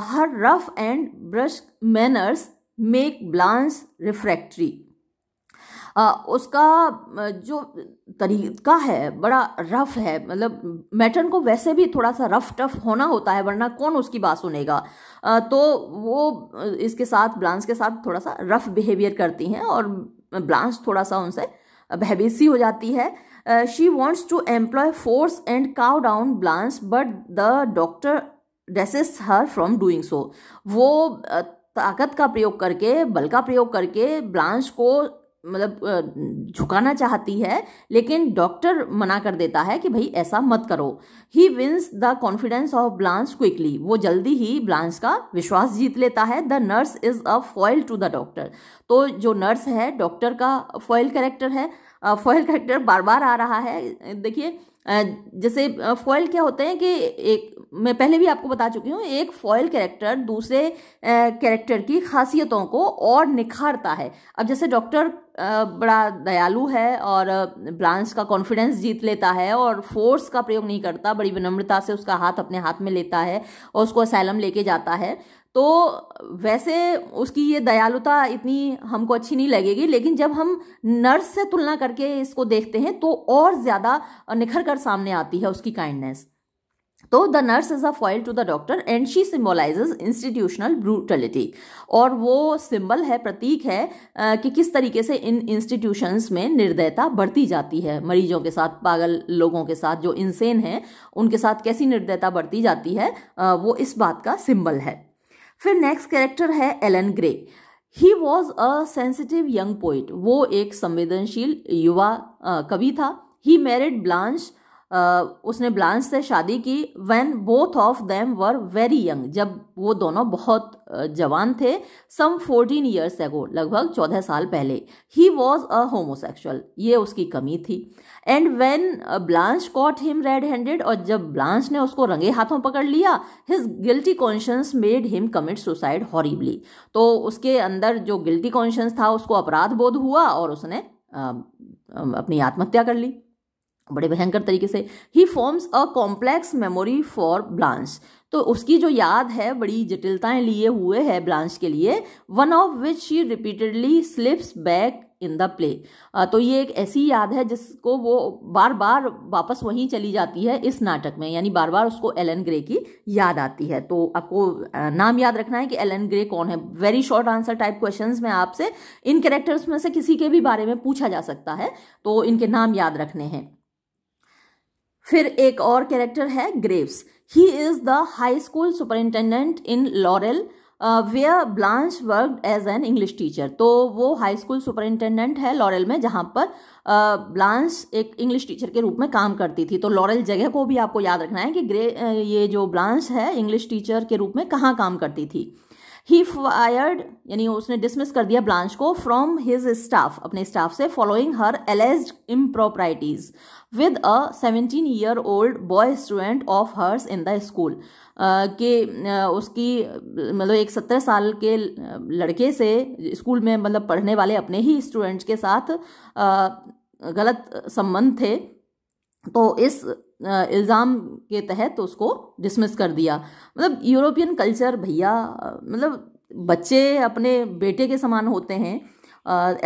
Speaker 1: her rough and brush manners make Blanche refractory उसका जो तरीका है बड़ा रफ है मतलब मैटर्न को वैसे भी थोड़ा सा रफ टफ होना होता है वरना कौन उसकी बात सुनेगा तो वो इसके साथ ब्लांस के साथ थोड़ा सा रफ बिहेवियर करती हैं और ब्लांस थोड़ा सा उनसे भयभीसी हो जाती है she wants to employ force and cow down Blanche but the doctor desists her from doing so वो ताकत का प्रयोग करके बल का प्रयोग करके ब्लांस को मतलब झुकाना चाहती है लेकिन डॉक्टर मना कर देता है कि भाई ऐसा मत करो he wins the confidence of Blanche quickly वो जल्दी ही ब्लांस का विश्वास जीत लेता है the nurse is a foil to the doctor तो जो नर्स है डॉक्टर का फॉयल कैरेक्टर है फॉयल कैरेक्टर बार बार आ रहा है देखिए जैसे फॉयल क्या होते हैं कि एक मैं पहले भी आपको बता चुकी हूँ एक फॉयल कैरेक्टर दूसरे कैरेक्टर की खासियतों को और निखारता है अब जैसे डॉक्टर बड़ा दयालु है और ब्लांच का कॉन्फिडेंस जीत लेता है और फोर्स का प्रयोग नहीं करता बड़ी विनम्रता से उसका हाथ अपने हाथ में लेता है और उसको असैलम लेके जाता है तो वैसे उसकी ये दयालुता इतनी हमको अच्छी नहीं लगेगी लेकिन जब हम नर्स से तुलना करके इसको देखते हैं तो और ज़्यादा निखर कर सामने आती है उसकी काइंडनेस तो the nurse is a foil to the doctor and she symbolize institutional brutality और वो सिंबल है प्रतीक है कि किस तरीके से इन इंस्टीट्यूशंस में निर्दयता बढ़ती जाती है मरीजों के साथ पागल लोगों के साथ जो इंसेन हैं उनके साथ कैसी निर्दयता बढ़ती जाती है वो इस बात का सिंबल है फिर नेक्स्ट कैरेक्टर है Allan Grey he was a sensitive young poet वो एक संवेदनशील युवा कवि था ही मैरिड ब्लांश उसने ब्लांस से शादी की when both of them were very young जब वो दोनों बहुत जवान थे सम फोर्टीन ईयर्स एगो लगभग चौदह साल पहले ही वॉज अ होमोसेक्सुअल ये उसकी कमी थी and when Blanche caught him red handed और जब ब्लांच ने उसको रंगे हाथों पकड़ लिया his guilty conscience made him commit suicide horribly तो उसके अंदर जो गिल्टी कॉन्शियंस था उसको अपराध बोध हुआ और उसने अपनी आत्महत्या कर ली बड़े भयंकर तरीके से he forms a complex memory for Blanche तो उसकी जो याद है बड़ी जटिलताएं लिए हुए है ब्लांश के लिए one of which she repeatedly slips back in the play तो ये एक ऐसी याद है जिसको वो बार बार वापस वहीं चली जाती है इस नाटक में यानी बार बार उसको एलन ग्रे की याद आती है तो आपको नाम याद रखना है कि एलन ग्रे कौन है very short answer type question में आपसे इन कैरेक्टर्स में से किसी के भी बारे में पूछा जा सकता है तो इनके नाम याद रखने हैं फिर एक और कैरेक्टर है Graves he is the high school superintendent in Laurel where Blanche work as an English teacher तो वो हाई स्कूल सुपरिंटेंडेंट है लॉरेल में जहाँ पर ब्लांश uh, एक इंग्लिश टीचर के रूप में काम करती थी तो लॉरेल जगह को भी आपको याद रखना है कि ग्रे uh, ये जो ब्लांश है इंग्लिश टीचर के रूप में कहाँ काम करती थी ही फायर्ड यानी उसने डिसमिस कर दिया ब्लांच को फ्रॉम हिज स्टाफ अपने स्टाफ से following her alleged improprieties with a seventeen year old boy student of hers in the school के उसकी मतलब एक सत्तर साल के लड़के से स्कूल में मतलब पढ़ने वाले अपने ही स्टूडेंट्स के साथ गलत संबंध थे तो इस इल्ज़ाम के तहत तो उसको डिसमिस कर दिया मतलब यूरोपियन कल्चर भैया मतलब बच्चे अपने बेटे के समान होते हैं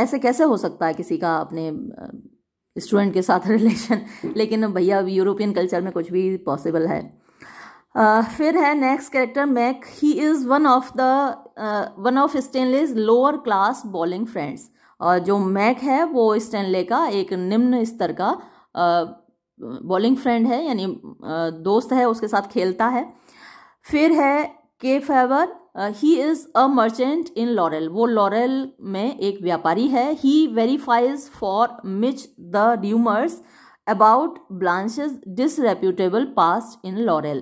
Speaker 1: ऐसे कैसे हो सकता है किसी का अपने स्टूडेंट के साथ रिलेशन लेकिन भैया यूरोपियन कल्चर में कुछ भी पॉसिबल है आ, फिर है next character Mac he is one of the one of Stanley's lower class bowling friends और जो मैक है वो स्टेनले का एक निम्न स्तर का बॉलिंग फ्रेंड है यानी दोस्त है उसके साथ खेलता है फिर है Kiefaber he is a merchant in Laurel वो लॉरेल में एक व्यापारी है he verifies for Mitch the rumours about Blanche's disreputable past in Laurel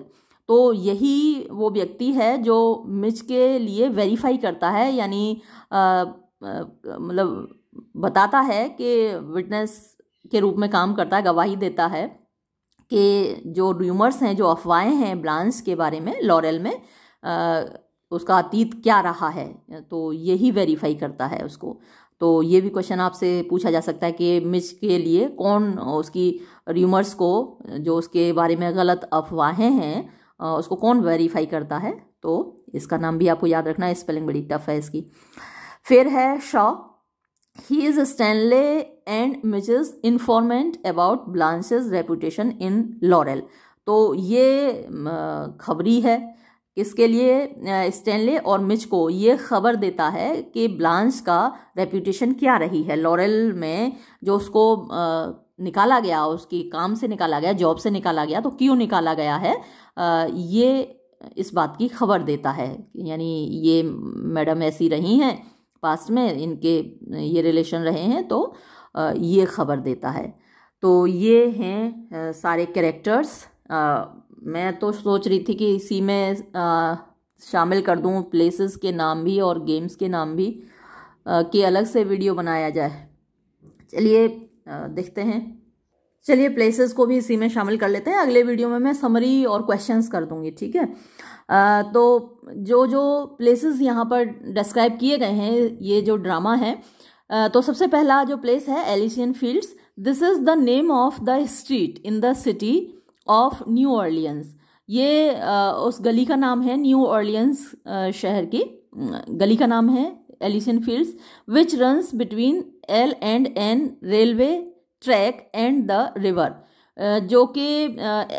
Speaker 1: तो यही वो व्यक्ति है जो मिच के लिए वेरीफाई करता है यानी मतलब बताता है कि विटनेस के रूप में काम करता है गवाही देता है कि जो र्यूमर्स हैं जो अफवाहें हैं ब्लांस के बारे में लॉरेल में आ, उसका अतीत क्या रहा है तो यही वेरीफाई करता है उसको तो ये भी क्वेश्चन आपसे पूछा जा सकता है कि मिच के लिए कौन उसकी र्यूमर्स को जो उसके बारे में गलत अफवाहें हैं उसको कौन वेरीफाई करता है तो इसका नाम भी आपको याद रखना है स्पेलिंग बड़ी टफ है इसकी फिर है Shaw he is Stanley and Mrs. Informant about Blanche's reputation in Laurel तो ये खबरी है इसके लिए स्टैनले और मिच को ये खबर देता है कि ब्लांच का रेपुटेशन क्या रही है लॉरेल में जो उसको निकाला गया उसकी काम से निकाला गया जॉब से निकाला गया तो क्यों निकाला गया है ये इस बात की खबर देता है यानी ये मैडम ऐसी रही हैं पास्ट में इनके ये रिलेशन रहे हैं तो ये खबर देता है तो ये हैं सारे कैरेक्टर्स मैं तो सोच रही थी कि इसी में आ, शामिल कर दूँ प्लेसेस के नाम भी और गेम्स के नाम भी कि अलग से वीडियो बनाया जाए चलिए देखते हैं चलिए प्लेसेस को भी इसी में शामिल कर लेते हैं अगले वीडियो में मैं समरी और क्वेश्चंस कर दूंगी ठीक है तो जो जो प्लेसेस यहाँ पर डिस्क्राइब किए गए हैं ये जो ड्रामा है तो सबसे पहला जो प्लेस है Elysian Fields this is the name of the street in the city of New Orleans ये उस गली का नाम है न्यू ऑर्लियंस शहर की गली का नाम है Elysian Fields which runs between L and N railway track and the river जो कि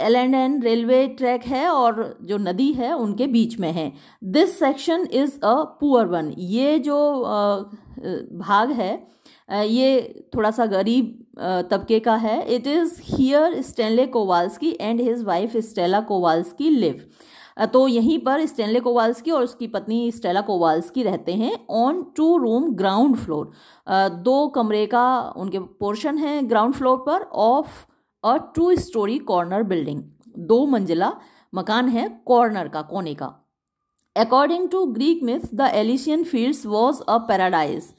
Speaker 1: L and N railway track है और जो नदी है उनके बीच में है this section is a poor one ये जो भाग है ये थोड़ा सा गरीब तबके का है it is here Stanley Kowalski and his wife Stella Kowalski live तो यहीं पर स्टेनले कोवाल्स की और उसकी पत्नी स्टेला कोवाल्स की रहते हैं on two room ground floor दो कमरे का उनके पोर्शन है ग्राउंड फ्लोर पर of a two storey corner building दो मंजिला मकान है कॉर्नर का कोने का according to Greek myths the Elysian Fields was a paradise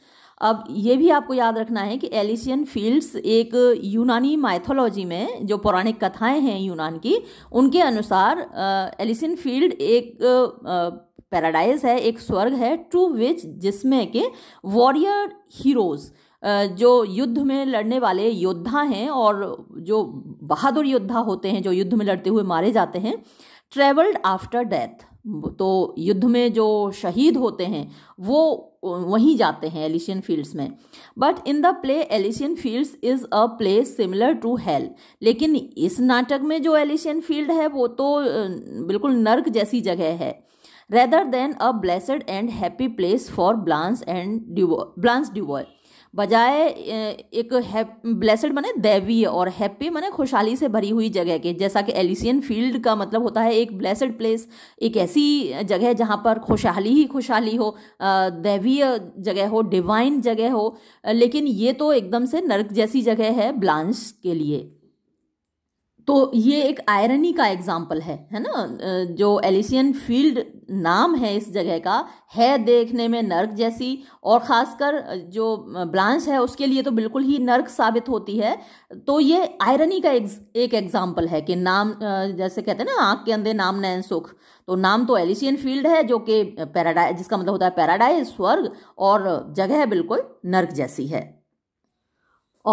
Speaker 1: अब ये भी आपको याद रखना है कि एलिशियन फील्ड्स एक यूनानी माइथोलॉजी में जो पौराणिक कथाएं हैं यूनान की उनके अनुसार एलिशियन फील्ड एक पैराडाइज है एक स्वर्ग है टू विच जिसमें के वॉरियर हीरोज़ जो युद्ध में लड़ने वाले योद्धा हैं और जो बहादुर योद्धा होते हैं जो युद्ध में लड़ते हुए मारे जाते हैं ट्रेवल्ड आफ्टर डेथ तो युद्ध में जो शहीद होते हैं वो वहीं जाते हैं एलिशियन फील्ड्स में but in the play Elysian Fields is a play similar to hell लेकिन इस नाटक में जो एलिशियन फील्ड है वो तो बिल्कुल नर्क जैसी जगह है rather than a blessed and happy place for Blanche and Blanche DuBois बजाय एक ब्लेसड माने दैवीय और हैप्पी माने खुशहाली से भरी हुई जगह के जैसा कि एलिसियन फील्ड का मतलब होता है एक ब्लेसड प्लेस एक ऐसी जगह जहाँ पर खुशहाली ही खुशहाली हो दैवीय जगह हो डिवाइन जगह हो लेकिन ये तो एकदम से नर्क जैसी जगह है ब्लांस के लिए तो ये एक आयरनी का एग्जाम्पल है है ना जो एलिसियन फील्ड नाम है इस जगह का है देखने में नर्क जैसी और ख़ासकर जो ब्रांच है उसके लिए तो बिल्कुल ही नर्क साबित होती है तो ये आयरनी का एक एग्जाम्पल है कि नाम जैसे कहते हैं ना आँख के अंधे नाम नैन सुख तो नाम तो एलिसियन फील्ड है जो कि पैराडाइज जिसका मतलब होता है पैराडाइज स्वर्ग और जगह बिल्कुल नर्क जैसी है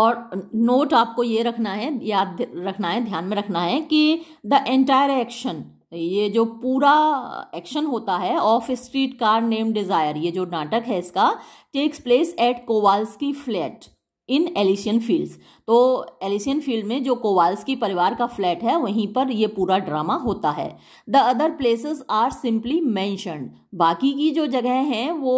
Speaker 1: और नोट आपको ये रखना है याद रखना है ध्यान में रखना है कि द एंटायर एक्शन ये जो पूरा एक्शन होता है of street car name desire ये जो नाटक है इसका takes place at Kowalski flat in Elysian Fields तो एलिशियन फील्ड में जो की परिवार का फ्लैट है वहीं पर ये पूरा ड्रामा होता है the other places are simply mentioned बाकी की जो जगह हैं वो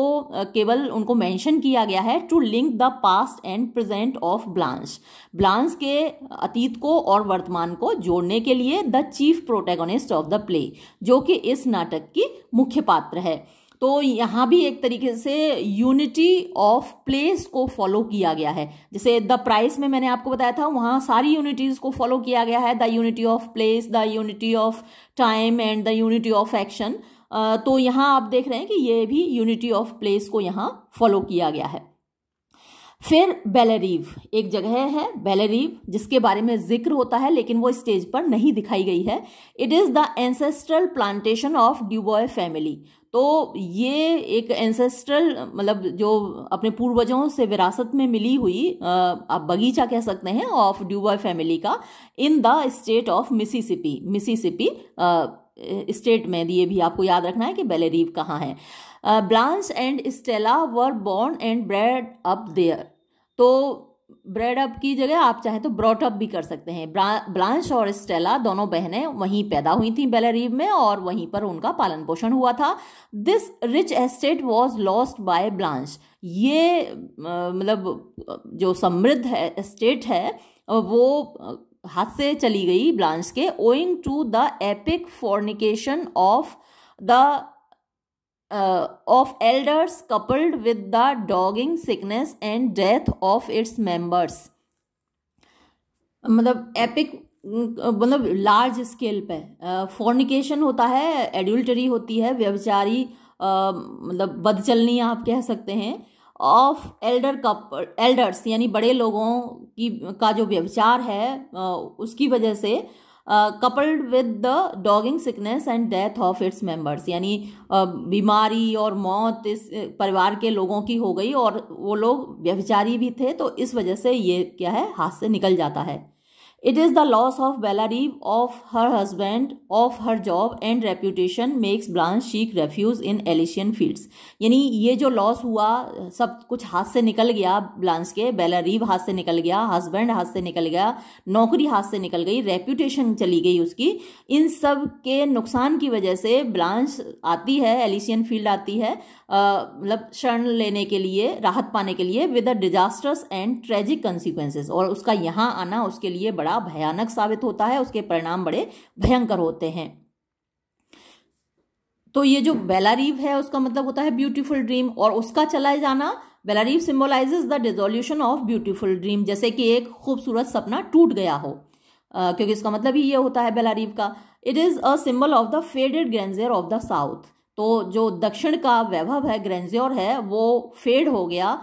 Speaker 1: केवल उनको मैंशन किया गया है to link the past and present of Blanche Blanche के अतीत को और वर्तमान को जोड़ने के लिए the chief protagonist of the play जो कि इस नाटक की मुख्य पात्र है तो यहाँ भी एक तरीके से यूनिटी ऑफ प्लेस को फॉलो किया गया है जैसे द प्राइस में मैंने आपको बताया था वहाँ सारी यूनिटीज़ को फॉलो किया गया है the unity of place the unity of time and the unity of action तो यहाँ आप देख रहे हैं कि ये भी यूनिटी ऑफ प्लेस को यहाँ फॉलो किया गया है फिर बेलरीव एक जगह है बेलरीव जिसके बारे में जिक्र होता है लेकिन वो स्टेज पर नहीं दिखाई गई है it is the ancestral plantation of DuBois family तो ये एक एंसेस्ट्रल मतलब जो अपने पूर्वजों से विरासत में मिली हुई आप बगीचा कह सकते हैं ऑफ ड्यूबॉय फैमिली का in the state of Mississippi Mississippi state में ये भी आपको याद रखना है कि बेलेरीव कहाँ है Blanche and Stella were born and bred up there तो ब्रेड अप की जगह आप चाहें तो ब्रॉट अप भी कर सकते हैं ब्लांश और स्टेला दोनों बहनें वहीं पैदा हुई थी बेलरीव में और वहीं पर उनका पालन पोषण हुआ था this rich estate was lost by Blanche ये मतलब जो समृद्ध है एस्टेट है वो हाथ से चली गई ब्लांश के owing to the epic fornication of the uh, of elders coupled with the dogging sickness and death of its members मतलब एपिक uh, मतलब लार्ज स्केल पे फॉर्निकेशन uh, होता है एडुलटरी होती है व्यवचारी uh, मतलब बदचलनी आप कह सकते हैं ऑफ एल्डर कपल एल्डर्स यानी बड़े लोगों की का जो व्यवचार है उसकी वजह से coupled with the dogging sickness and death of its members यानी बीमारी और मौत इस परिवार के लोगों की हो गई और वो लोग व्यभिचारी भी थे तो इस वजह से ये क्या है हाथ से निकल जाता है it is the loss of Belle Reve of her husband, of her job and reputation makes Blanche seek refuge in Elysian Fields यानी ये जो लॉस हुआ सब कुछ हाथ से निकल गया ब्लांस के बेलारीव हाथ से निकल गया हस्बैंड हाथ से निकल गया नौकरी हाथ से निकल गई रेप्यूटेशन चली गई उसकी इन सब के नुकसान की वजह से ब्रांच आती है एलिशियन फील्ड आती है मतलब शरण लेने के लिए राहत पाने के लिए with disasters and tragic consequences और उसका यहाँ आना उसके लिए बड़ा भयानक साबित होता है उसके परिणाम बड़े भयंकर होते हैं तो ये जो बेलारीव है उसका मतलब होता है ब्यूटीफुल ड्रीम और उसका चला जाना Belle Reve symbolizes the dissolution of beautiful dream जैसे कि एक खूबसूरत सपना टूट गया हो uh, क्योंकि इसका मतलब ही ये होता है बेलारीव का it is a symbol of the faded grandeur of the South तो जो दक्षिण का वैभव है ग्रेंज्योर है वो फेड हो गया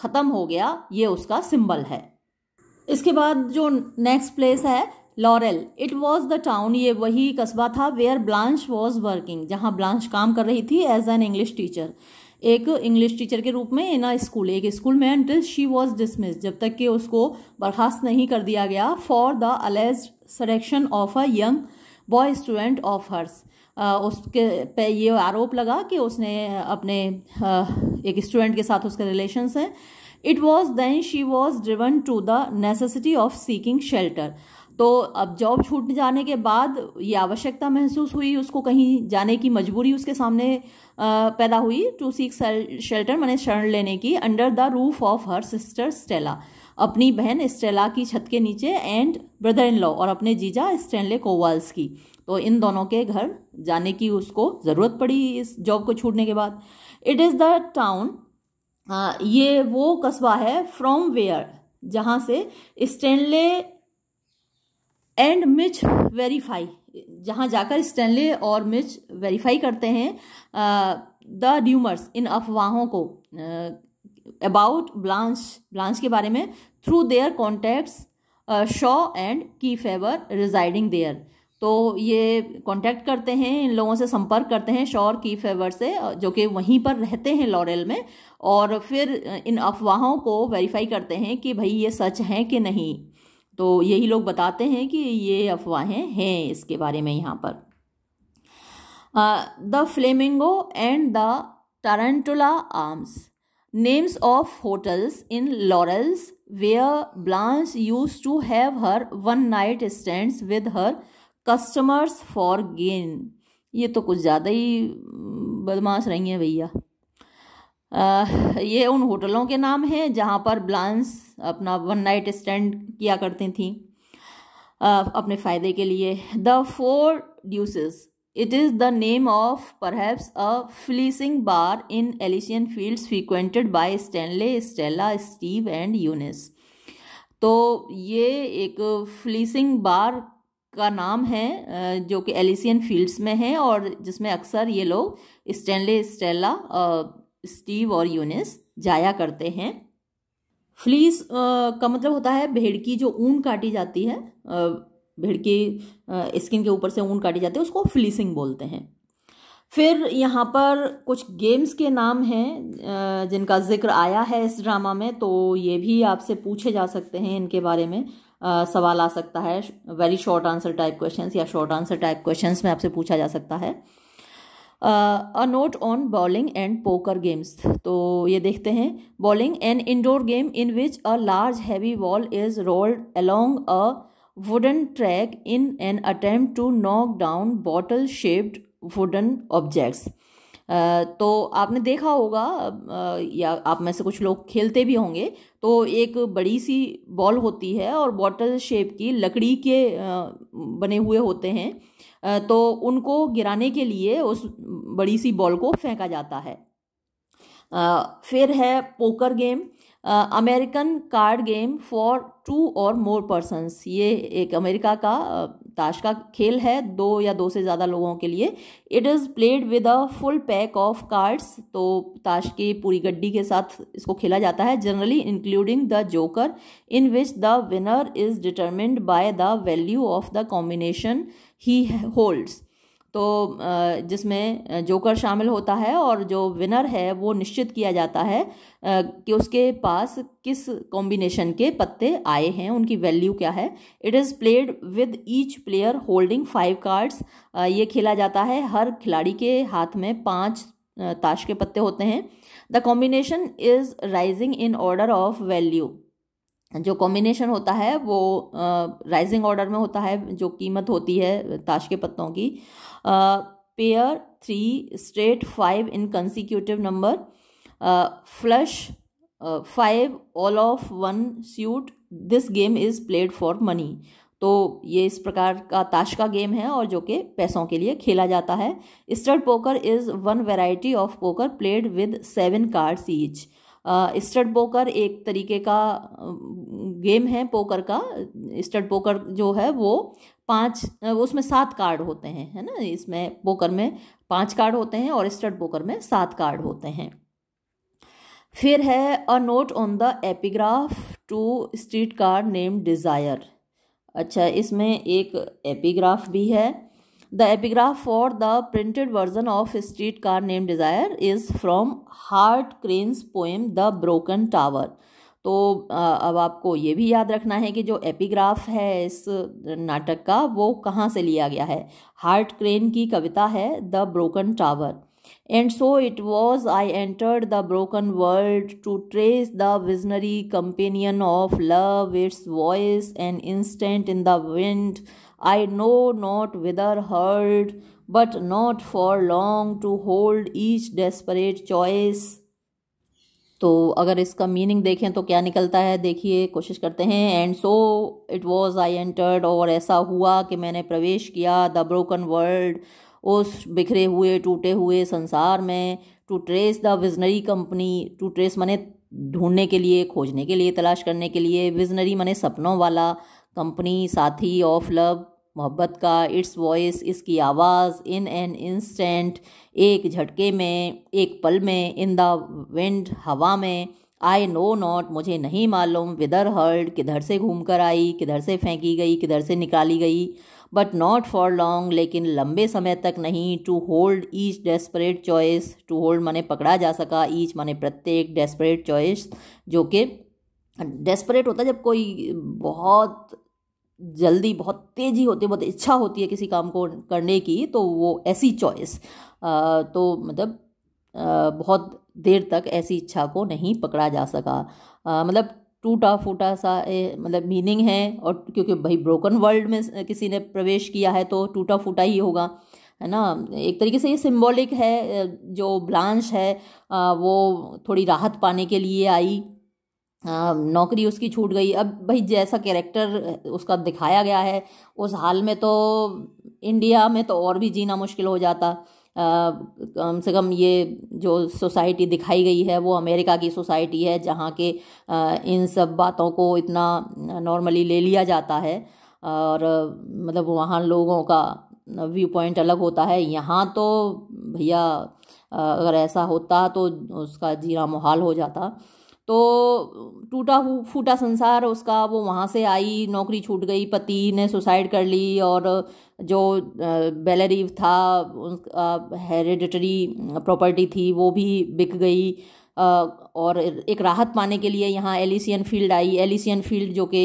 Speaker 1: ख़त्म हो गया ये उसका सिंबल है इसके बाद जो नेक्स्ट प्लेस है Laurel it was the town ये वही कस्बा था वेयर ब्लांच वॉज वर्किंग जहाँ ब्लांच काम कर रही थी एज एन इंग्लिश टीचर एक इंग्लिश टीचर के रूप में इन स्कूल एक स्कूल में अंटिल शी वॉज डिसमिस जब तक कि उसको बर्खास्त नहीं कर दिया गया for the alleged selection of a young boy student of hers उसके पे ये आरोप लगा कि उसने अपने एक स्टूडेंट के साथ उसके रिलेशन हैं it was then she was driven to the necessity of seeking shelter तो अब जॉब छूट जाने के बाद ये आवश्यकता महसूस हुई उसको कहीं जाने की मजबूरी उसके सामने पैदा हुई टू सीक शेल्टर मैंने शरण लेने की under the roof of her sister Stella अपनी बहन स्टेला की छत के नीचे एंड ब्रदर इन लॉ और अपने जीजा स्टेनले कोवाल्स की तो इन दोनों के घर जाने की उसको ज़रूरत पड़ी इस जॉब को छूटने के बाद इट इज़ द टाउन ये वो कस्बा है फ्रॉम वेयर जहाँ से स्टेनले एंड मिच वेरीफाई जहाँ जाकर स्टेनले और मिच वेरीफाई करते हैं द ड्यूमर्स इन अफवाहों को अबाउट ब्लांच ब्लांच के बारे में through their contacts Shaw and Kiefaber residing there तो ये कांटेक्ट करते हैं इन लोगों से संपर्क करते हैं शोर की फेवर से जो कि वहीं पर रहते हैं लॉरेल में और फिर इन अफवाहों को वेरीफाई करते हैं कि भाई ये सच हैं कि नहीं तो यही लोग बताते हैं कि ये अफवाहें हैं इसके बारे में यहाँ पर the Flamingo and the Tarantula Arms names of hotels in Laurels where Blanche use to have her one night stand with her customers for gain ये तो कुछ ज़्यादा ही बदमाश रही हैं भैया ये उन होटलों के नाम हैं जहाँ पर ब्लांस अपना वन नाइट स्टैंड किया करती थी आ, अपने फ़ायदे के लिए the Four Deuces it is the name of perhaps a fleecing bar in Elysian Fields frequented by Stanley Stella Steve and Eunice तो ये एक फ्लीसिंग बार का नाम है जो कि एलिसियन फील्ड्स में है और जिसमें अक्सर ये लोग स्टेनले स्टेला स्टीव और यूनिस जाया करते हैं फ्लीस का मतलब होता है भेड़ की जो ऊन काटी जाती है भेड़ की स्किन के ऊपर से ऊन काटी जाती है उसको फ्लीसिंग बोलते हैं फिर यहाँ पर कुछ गेम्स के नाम हैं जिनका जिक्र आया है इस ड्रामा में तो ये भी आपसे पूछे जा सकते हैं इनके बारे में सवाल आ सकता है very short answer type questions या शॉर्ट आंसर टाइप क्वेश्चंस में आपसे पूछा जा सकता है a note on bowling and poker games तो ये देखते हैं bowling an indoor game in which a large heavy ball is rolled along a wooden track in an attempt to knock down bottle shaped wooden objects तो आपने देखा होगा या आप में से कुछ लोग खेलते भी होंगे तो एक बड़ी सी बॉल होती है और बॉटल शेप की लकड़ी के बने हुए होते हैं तो उनको गिराने के लिए उस बड़ी सी बॉल को फेंका जाता है फिर है poker game American card game for two or more persons ये एक अमेरिका का ताश का खेल है दो या दो से ज़्यादा लोगों के लिए it is played with a full pack of cards तो ताश की पूरी गड्डी के साथ इसको खेला जाता है generally including the joker in which the winner is determined by the value of the combination he holds तो जिसमें जोकर शामिल होता है और जो विनर है वो निश्चित किया जाता है कि उसके पास किस कॉम्बिनेशन के पत्ते आए हैं उनकी वैल्यू क्या है it is played with each player holding five cards ये खेला जाता है हर खिलाड़ी के हाथ में पाँच ताश के पत्ते होते हैं the combination is rising in order of value जो कॉम्बिनेशन होता है वो राइजिंग ऑर्डर में होता है जो कीमत होती है ताश के पत्तों की pair three straight five in consecutive number flush five all of one suit this game is played for money तो ये इस प्रकार का ताश का गेम है और जो कि पैसों के लिए खेला जाता है stud poker is one variety of poker played with seven cards each stud poker एक तरीके का गेम है पोकर का स्टड पोकर जो है वो पाँच उसमें सात कार्ड होते हैं है ना इसमें पोकर में पाँच कार्ड होते हैं और स्टड पोकर में सात कार्ड होते हैं फिर है a note on the epigraph to street card name desire अच्छा इसमें एक एपिग्राफ भी है the epigraph for the printed version of street car name desire is from Hart Crane's poem the broken tower तो अब आपको ये भी याद रखना है कि जो एपिग्राफ है इस नाटक का वो कहाँ से लिया गया है हार्ट क्रेन की कविता है the broken tower and so it was I entered the broken world to trace the visionary companion of love its voice and instant in the wind I know not whither hurled, but not for long to hold each desperate choice. तो अगर इसका meaning देखें तो क्या निकलता है देखिए कोशिश करते हैं and so it was I entered और ऐसा हुआ कि मैंने प्रवेश किया द ब्रोकन वर्ल्ड उस बिखरे हुए टूटे हुए संसार में to trace the visionary company to trace मैंने ढूंढने के लिए खोजने के लिए तलाश करने के लिए विजनरी मैंने सपनों वाला कंपनी साथी ऑफ लव मोहब्बत का इट्स वॉइस इसकी आवाज़ इन एन इंस्टेंट एक झटके में एक पल में इन द विंड हवा में आई नो नॉट मुझे नहीं मालूम विदर हर्ड किधर से घूम कर आई किधर से फेंकी गई किधर से निकाली गई बट नॉट फॉर लॉन्ग लेकिन लंबे समय तक नहीं to hold each desperate choice to hold मैंने पकड़ा जा सका ईच मैंने प्रत्येक डेस्परेट चॉइस जो कि डेस्परेट होता है जब कोई बहुत जल्दी बहुत तेज़ी होती है बहुत इच्छा होती है किसी काम को करने की तो वो ऐसी चॉइस तो मतलब बहुत देर तक ऐसी इच्छा को नहीं पकड़ा जा सका मतलब टूटा फूटा सा मतलब मीनिंग है और क्योंकि भाई ब्रोकन वर्ल्ड में किसी ने प्रवेश किया है तो टूटा फूटा ही होगा है ना एक तरीके से ये सिम्बॉलिक है जो ब्लांश है वो थोड़ी राहत पाने के लिए आई हाँ, नौकरी उसकी छूट गई अब भाई जैसा कैरेक्टर उसका दिखाया गया है उस हाल में तो इंडिया में तो और भी जीना मुश्किल हो जाता कम से कम ये जो सोसाइटी दिखाई गई है वो अमेरिका की सोसाइटी है जहाँ के इन सब बातों को इतना नॉर्मली ले लिया जाता है और मतलब वहाँ लोगों का व्यू पॉइंट अलग होता है यहाँ तो भैया अगर ऐसा होता तो उसका जीना मुहाल हो जाता तो टूटा फूटा संसार उसका वो वहाँ से आई नौकरी छूट गई पति ने सुसाइड कर ली और जो बेलरीव था उसका हेरिडिटरी प्रॉपर्टी थी वो भी बिक गई और एक राहत पाने के लिए यहाँ Elysian field I Elysian field जो कि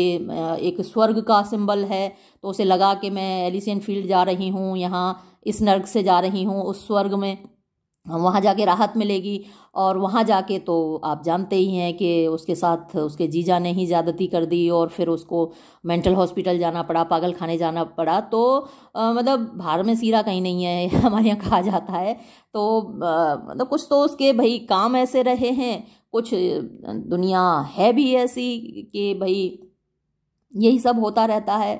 Speaker 1: एक स्वर्ग का सिंबल है तो उसे लगा कि मैं एलिसियन फील्ड जा रही हूँ यहाँ इस नर्क से जा रही हूँ उस स्वर्ग में वहाँ जाके राहत मिलेगी और वहाँ जाके तो आप जानते ही हैं कि उसके साथ उसके जीजा ने ही ज़्यादती कर दी और फिर उसको मेंटल हॉस्पिटल जाना पड़ा पागल खाने जाना पड़ा तो आ, मतलब भार में सीरा कहीं नहीं है हमारे यहाँ कहा जाता है तो आ, मतलब कुछ तो उसके भाई काम ऐसे रहे हैं कुछ दुनिया है भी ऐसी कि भाई यही सब होता रहता है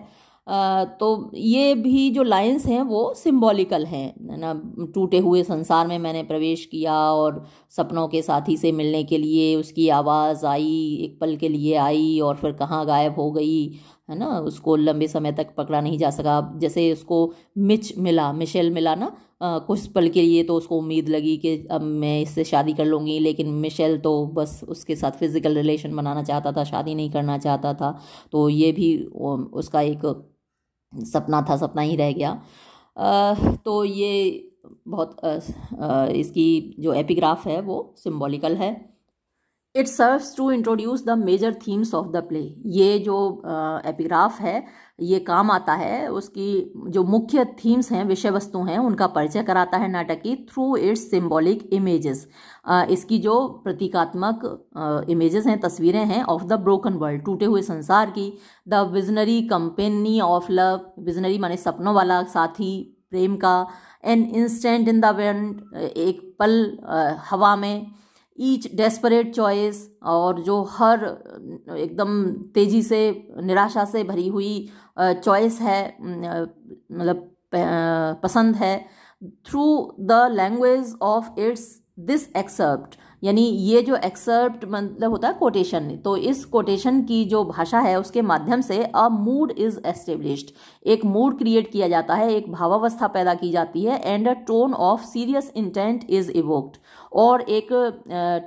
Speaker 1: तो ये भी जो लाइन्स हैं वो सिम्बॉलिकल हैं ना टूटे हुए संसार में मैंने प्रवेश किया और सपनों के साथी से मिलने के लिए उसकी आवाज़ आई एक पल के लिए आई और फिर कहाँ गायब हो गई है ना उसको लंबे समय तक पकड़ा नहीं जा सका जैसे उसको मिच मिला मिशेल मिला ना कुछ पल के लिए तो उसको उम्मीद लगी कि अब मैं इससे शादी कर लूँगी लेकिन मिशेल तो बस उसके साथ फिज़िकल रिलेशन बनाना चाहता था शादी नहीं करना चाहता था तो ये भी उसका एक सपना था सपना ही रह गया आ, तो ये बहुत आ, इसकी जो एपिग्राफ है वो सिम्बोलिकल है it serves to introduce the major themes of the play ये जो एपिग्राफ है ये काम आता है उसकी जो मुख्य थीम्स हैं विषय वस्तु हैं उनका परिचय कराता है नाटक की थ्रू इट्स सिम्बॉलिक इमेजेस इसकी जो प्रतीकात्मक इमेजेस हैं तस्वीरें हैं ऑफ द ब्रोकन वर्ल्ड टूटे हुए संसार की the visionary company of love visionary माने सपनों वाला साथी प्रेम का एन इंस्टेंट इन द एक पल हवा में ईच डेस्परेट चॉइस और जो हर एकदम तेजी से निराशा से भरी हुई चॉइस है मतलब पसंद है through the language of its this except यानी ये जो एक्सर्प्ट मतलब होता है कोटेशन तो इस कोटेशन की जो भाषा है उसके माध्यम से अ मूड इज एस्टेब्लिश्ड एक मूड क्रिएट किया जाता है एक भावावस्था पैदा की जाती है and a tone of serious intent is evoked और एक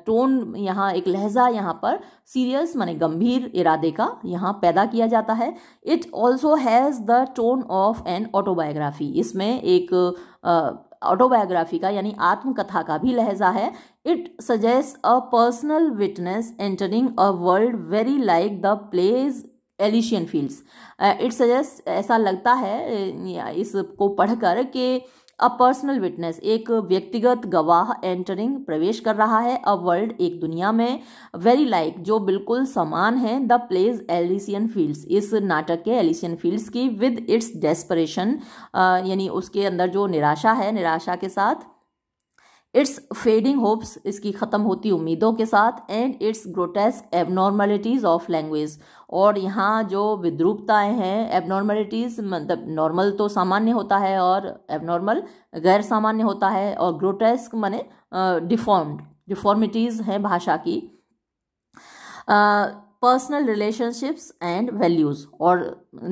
Speaker 1: टोन यहाँ एक लहजा यहाँ पर सीरियस माने गंभीर इरादे का यहाँ पैदा किया जाता है it also has the tone of an autobiography इसमें एक ऑटोबायोग्राफी का यानी आत्मकथा का भी लहजा है it suggest a personal witness entering a world very like the play's Elysian fields it suggest ऐसा लगता है इसको पढ़कर कि अ पर्सनल विटनेस एक व्यक्तिगत गवाह एंटरिंग प्रवेश कर रहा है अ वर्ल्ड एक दुनिया में वेरी लाइक like, जो बिल्कुल समान है द प्लेज एलिसियन फील्ड्स इस नाटक के एलिसियन फील्ड्स की विद इट्स डेस्परेशन यानी उसके अंदर जो निराशा है निराशा के साथ इट्स फेडिंग होप्स इसकी ख़त्म होती उम्मीदों के साथ and its grotesque abnormalities of language और यहाँ जो विद्रूपताएँ हैं एबनॉर्मेलिटीज़ मतलब नॉर्मल तो सामान्य होता है और एबनॉर्मल गैर सामान्य होता है और ग्रोटेस्क माने डिफॉर्म्ड डिफॉर्मिटीज़ हैं भाषा की uh, personal relationships and values और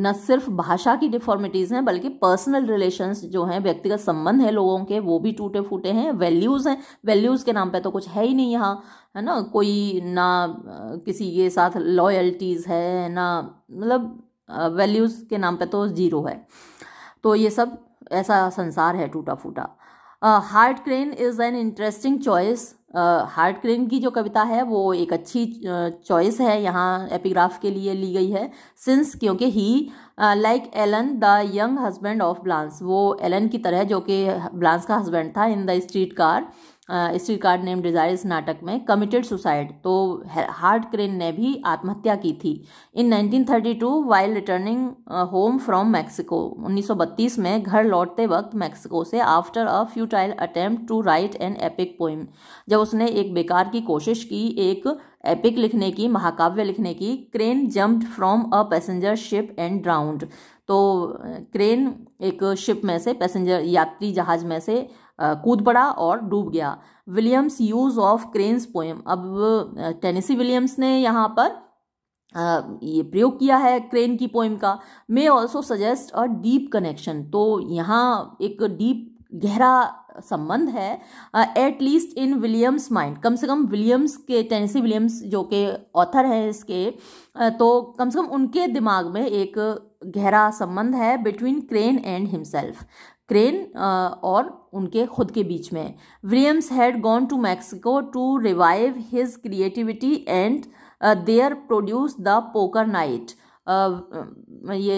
Speaker 1: न सिर्फ भाषा की डिफॉर्मिटीज़ हैं बल्कि पर्सनल रिलेशन जो हैं व्यक्तिगत संबंध हैं लोगों के वो भी टूटे फूटे हैं वैल्यूज़ हैं वैल्यूज़ के नाम पे तो कुछ है ही नहीं यहाँ है ना कोई ना किसी के साथ लॉयल्टीज़ है ना मतलब वैल्यूज़ के नाम पे तो ज़ीरो है तो ये सब ऐसा संसार है टूटा फूटा Hart Crane is an interesting choice Hart Crane की जो कविता है वो एक अच्छी चॉइस है यहाँ एपिग्राफ के लिए ली गई है सिंस क्योंकि he like Allan the young husband of Blanche वो एलन की तरह जो कि ब्लांस का हस्बैंड था in the streetcar street card name desire इस नाटक में कमिटेड सुसाइड तो हार्ड क्रेन ने भी आत्महत्या की थी in 1932 while returning home from Mexico 1932 में घर लौटते वक्त मैक्सिको से after a futile attempt to write an epic poem जब उसने एक बेकार की कोशिश की एक एपिक लिखने की महाकाव्य लिखने की Crane jumped from a passenger ship and drowned तो क्रेन एक शिप में से पैसेंजर यात्री जहाज में से कूद पड़ा और डूब गया Williams use of Crane's poem अब टेनेसी विलियम्स ने यहाँ पर ये प्रयोग किया है क्रेन की पोइम का may also suggest a deep connection तो यहाँ एक डीप गहरा संबंध है at least in Williams mind कम से कम विलियम्स के टेनेसी विलियम्स जो के ऑथर हैं इसके तो कम से कम उनके दिमाग में एक गहरा संबंध है between Crane and himself Crane और उनके खुद के बीच में Williams had gone to Mexico to revive his creativity and there produce the poker night ये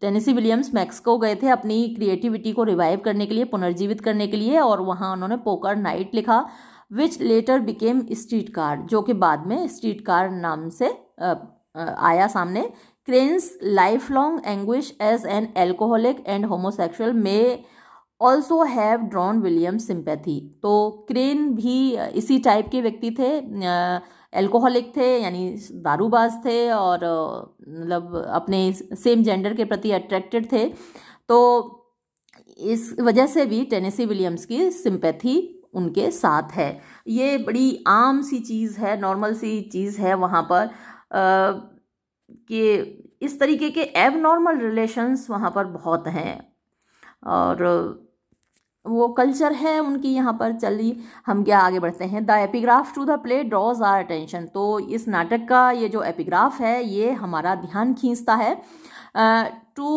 Speaker 1: टेनेसी विलियम्स मैक्सिको गए थे अपनी क्रिएटिविटी को रिवाइव करने के लिए पुनर्जीवित करने के लिए और वहाँ उन्होंने पोकर नाइट लिखा which later became streetcar जो कि बाद में स्ट्रीट कार नाम से uh, uh, आया सामने Crane's lifelong anguish as an alcoholic and homosexual may also have drawn William sympathy तो क्रेन भी uh, इसी टाइप के व्यक्ति थे एल्कोहलिक uh, थे यानी दारूबाज थे और uh, मतलब अपने सेम जेंडर के प्रति अट्रैक्टेड थे तो इस वजह से भी टेनेसी विलियम्स की सिंपैथी उनके साथ है ये बड़ी आम सी चीज़ है नॉर्मल सी चीज़ है वहाँ पर कि इस तरीके के एब नॉर्मल रिलेशन्स वहाँ पर बहुत हैं और वो कल्चर है उनकी यहाँ पर चली हम क्या आगे बढ़ते हैं the epigraph to the play draws our attention तो इस नाटक का ये जो एपीग्राफ है ये हमारा ध्यान खींचता है टू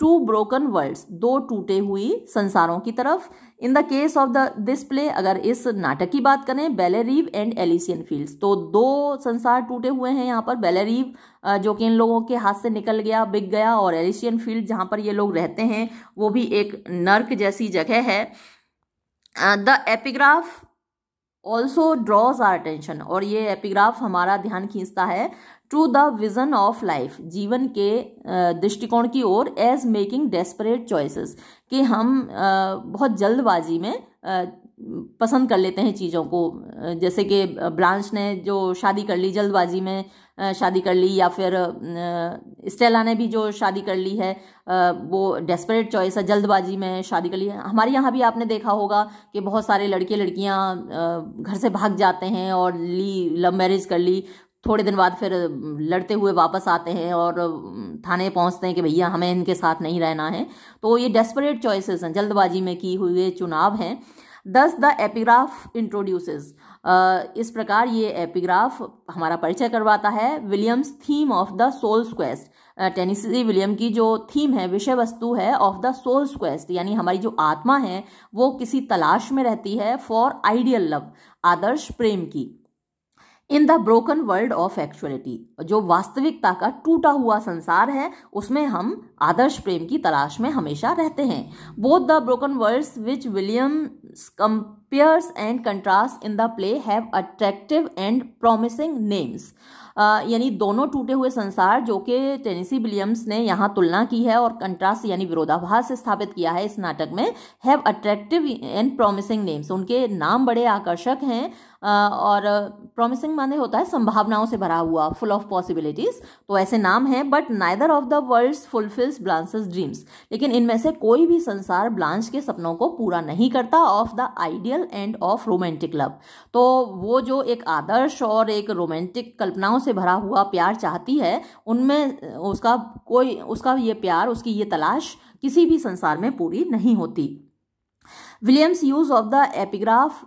Speaker 1: टू ब्रोकन वर्ल्ड्स दो टूटे हुई संसारों की तरफ in the case of the this play अगर इस नाटक की बात करें बेलेरीव एंड एलिसियन फील्ड्स तो दो संसार टूटे हुए हैं यहाँ पर बेलेरीव जो कि इन लोगों के हाथ से निकल गया बिक गया और एलिसियन फील्ड जहाँ पर ये लोग रहते हैं वो भी एक नर्क जैसी जगह है the epigraph also draws our attention और ये एपिग्राफ हमारा ध्यान खींचता है to the vision of life जीवन के दृष्टिकोण की ओर एज मेकिंग डेस्परेट चॉइसेस कि हम बहुत जल्दबाजी में पसंद कर लेते हैं चीज़ों को जैसे कि ब्रांच ने जो शादी कर ली जल्दबाजी में शादी कर ली या फिर स्टेला ने भी जो शादी कर ली है वो डेस्परेट चॉइस है जल्दबाजी में शादी कर ली है हमारे यहाँ भी आपने देखा होगा कि बहुत सारे लड़के लड़कियाँ घर से भाग जाते हैं और ली लव मैरिज कर ली थोड़े दिन बाद फिर लड़ते हुए वापस आते हैं और थाने पहुंचते हैं कि भैया हमें इनके साथ नहीं रहना है तो ये डेस्परेट चॉइसेस हैं जल्दबाजी में की हुए चुनाव हैं दस द एपिग्राफ इंट्रोड्यूसेस इस प्रकार ये एपिग्राफ हमारा परिचय करवाता है Williams theme of the soul's quest Tennessee William की जो थीम है विषय वस्तु है ऑफ द सोल्स क्वेस्ट यानी हमारी जो आत्मा है वो किसी तलाश में रहती है फॉर आइडियल लव आदर्श प्रेम की in the broken world of actuality जो वास्तविकता का टूटा हुआ संसार है उसमें हम आदर्श प्रेम की तलाश में हमेशा रहते हैं both the broken world which William compares and contrast in the play have attractive and promising names यानी दोनों टूटे हुए संसार जो कि टेनिसी विलियम्स ने यहाँ तुलना की है और कंट्रास्ट यानी विरोधाभास स्थापित किया है इस नाटक में have attractive and promising names उनके नाम बड़े आकर्षक हैं और प्रॉमिसिंग माने होता है संभावनाओं से भरा हुआ फुल ऑफ पॉसिबिलिटीज तो ऐसे नाम हैं but neither of the world fulfils Blanche dreams लेकिन इनमें से कोई भी संसार ब्लांच के सपनों को पूरा नहीं करता of the ideal and of romantic love तो वो जो एक आदर्श और एक रोमांटिक कल्पनाओं से से भरा हुआ प्यार चाहती है उनमें उसका कोई उसका ये प्यार उसकी ये तलाश किसी भी संसार में पूरी नहीं होती Williams use of the epigraph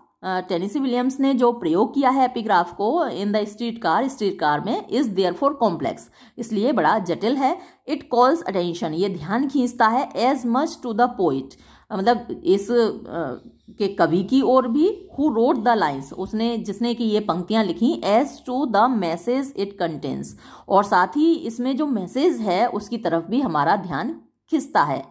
Speaker 1: Tennessee Williams ने जो प्रयोग किया है एपिग्राफ को in the streetcar streetcar में इज देयर फॉर कॉम्प्लेक्स इसलिए बड़ा जटिल है इट कॉल्स अटेंशन ये ध्यान खींचता है as much to the poet मतलब इस के कवि की ओर भी हु रोट द लाइन्स उसने जिसने कि ये पंक्तियां लिखी as to the message it contains और साथ ही इसमें जो मैसेज है उसकी तरफ भी हमारा ध्यान खिंचता है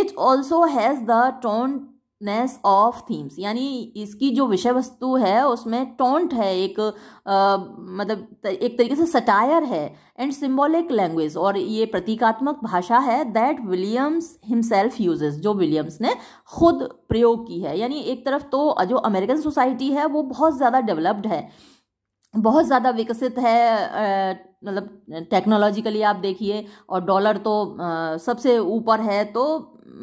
Speaker 1: it also has the toneness of themes यानी इसकी जो विषय वस्तु है उसमें टोंट है एक आ, मतलब एक तरीके से सटायर है एंड सिंबॉलिक लैंग्वेज और ये प्रतीकात्मक भाषा है दैट विलियम्स हिमसेल्फ यूजेस जो विलियम्स ने खुद प्रयोग की है यानी एक तरफ तो जो अमेरिकन सोसाइटी है वो बहुत ज़्यादा डेवलप्ड है बहुत ज़्यादा विकसित है मतलब टेक्नोलॉजिकली आप देखिए और डॉलर तो आ, सबसे ऊपर है तो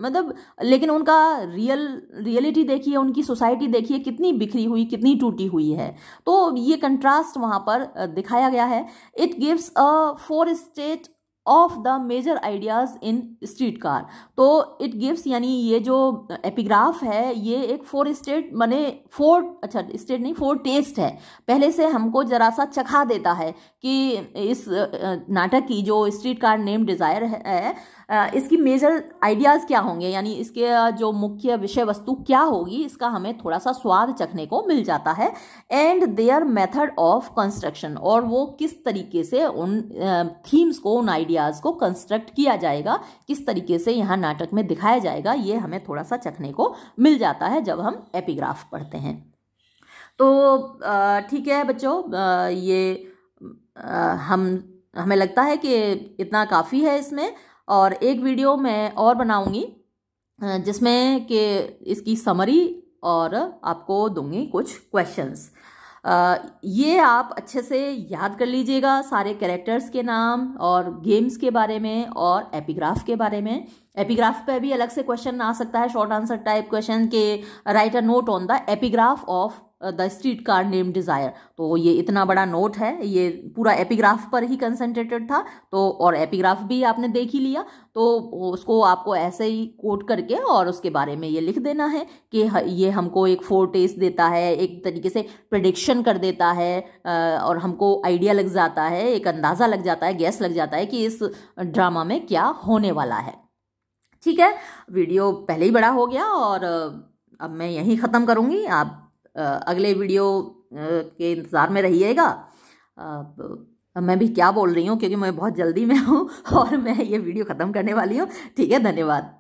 Speaker 1: मतलब लेकिन उनका रियल रियलिटी देखिए उनकी सोसाइटी देखिए कितनी बिखरी हुई कितनी टूटी हुई है तो ये कंट्रास्ट वहाँ पर दिखाया गया है it gives a fore state of the major ideas in streetcar तो इट गिव्स यानी ये जो एपिग्राफ है ये एक फोर स्टेट माने फोर अच्छा स्टेट नहीं फोर टेस्ट है पहले से हमको जरा सा चखा देता है कि इस नाटक की जो स्ट्रीट कार नेम डिज़ायर है इसकी मेजर आइडियाज़ क्या होंगे यानी इसके जो मुख्य विषय वस्तु क्या होगी इसका हमें थोड़ा सा स्वाद चखने को मिल जाता है and their method of construction और वो किस तरीके से उन थीम्स को उन आइडियाज़ को कंस्ट्रक्ट किया जाएगा किस तरीके से यहाँ नाटक में दिखाया जाएगा ये हमें थोड़ा सा चखने को मिल जाता है जब हम एपिग्राफ पढ़ते हैं तो ठीक है बच्चों ये हम हमें लगता है कि इतना काफ़ी है इसमें और एक वीडियो मैं और बनाऊंगी जिसमें कि इसकी समरी और आपको दूंगी कुछ क्वेश्चंस ये आप अच्छे से याद कर लीजिएगा सारे कैरेक्टर्स के नाम और गेम्स के बारे में और एपीग्राफ के बारे में एपीग्राफ पे भी अलग से क्वेश्चन आ सकता है शॉर्ट आंसर टाइप क्वेश्चन के write a note on the epigraph of the street car name desire तो ये इतना बड़ा नोट है ये पूरा एपिग्राफ पर ही कंसनट्रेटेड था तो और एपिग्राफ भी आपने देख ही लिया तो उसको आपको ऐसे ही कोट करके और उसके बारे में ये लिख देना है कि ये हमको एक फोर टेस्ट देता है एक तरीके से प्रडिक्शन कर देता है और हमको आइडिया लग जाता है एक अंदाज़ा लग जाता है गैस लग जाता है कि इस ड्रामा में क्या होने वाला है ठीक है वीडियो पहले ही बड़ा हो गया और अब मैं यहीं ख़त्म करूँगी आप अगले वीडियो के इंतज़ार में रहिएगा मैं भी क्या बोल रही हूँ क्योंकि मैं बहुत जल्दी में हूँ और मैं ये वीडियो ख़त्म करने वाली हूँ ठीक है धन्यवाद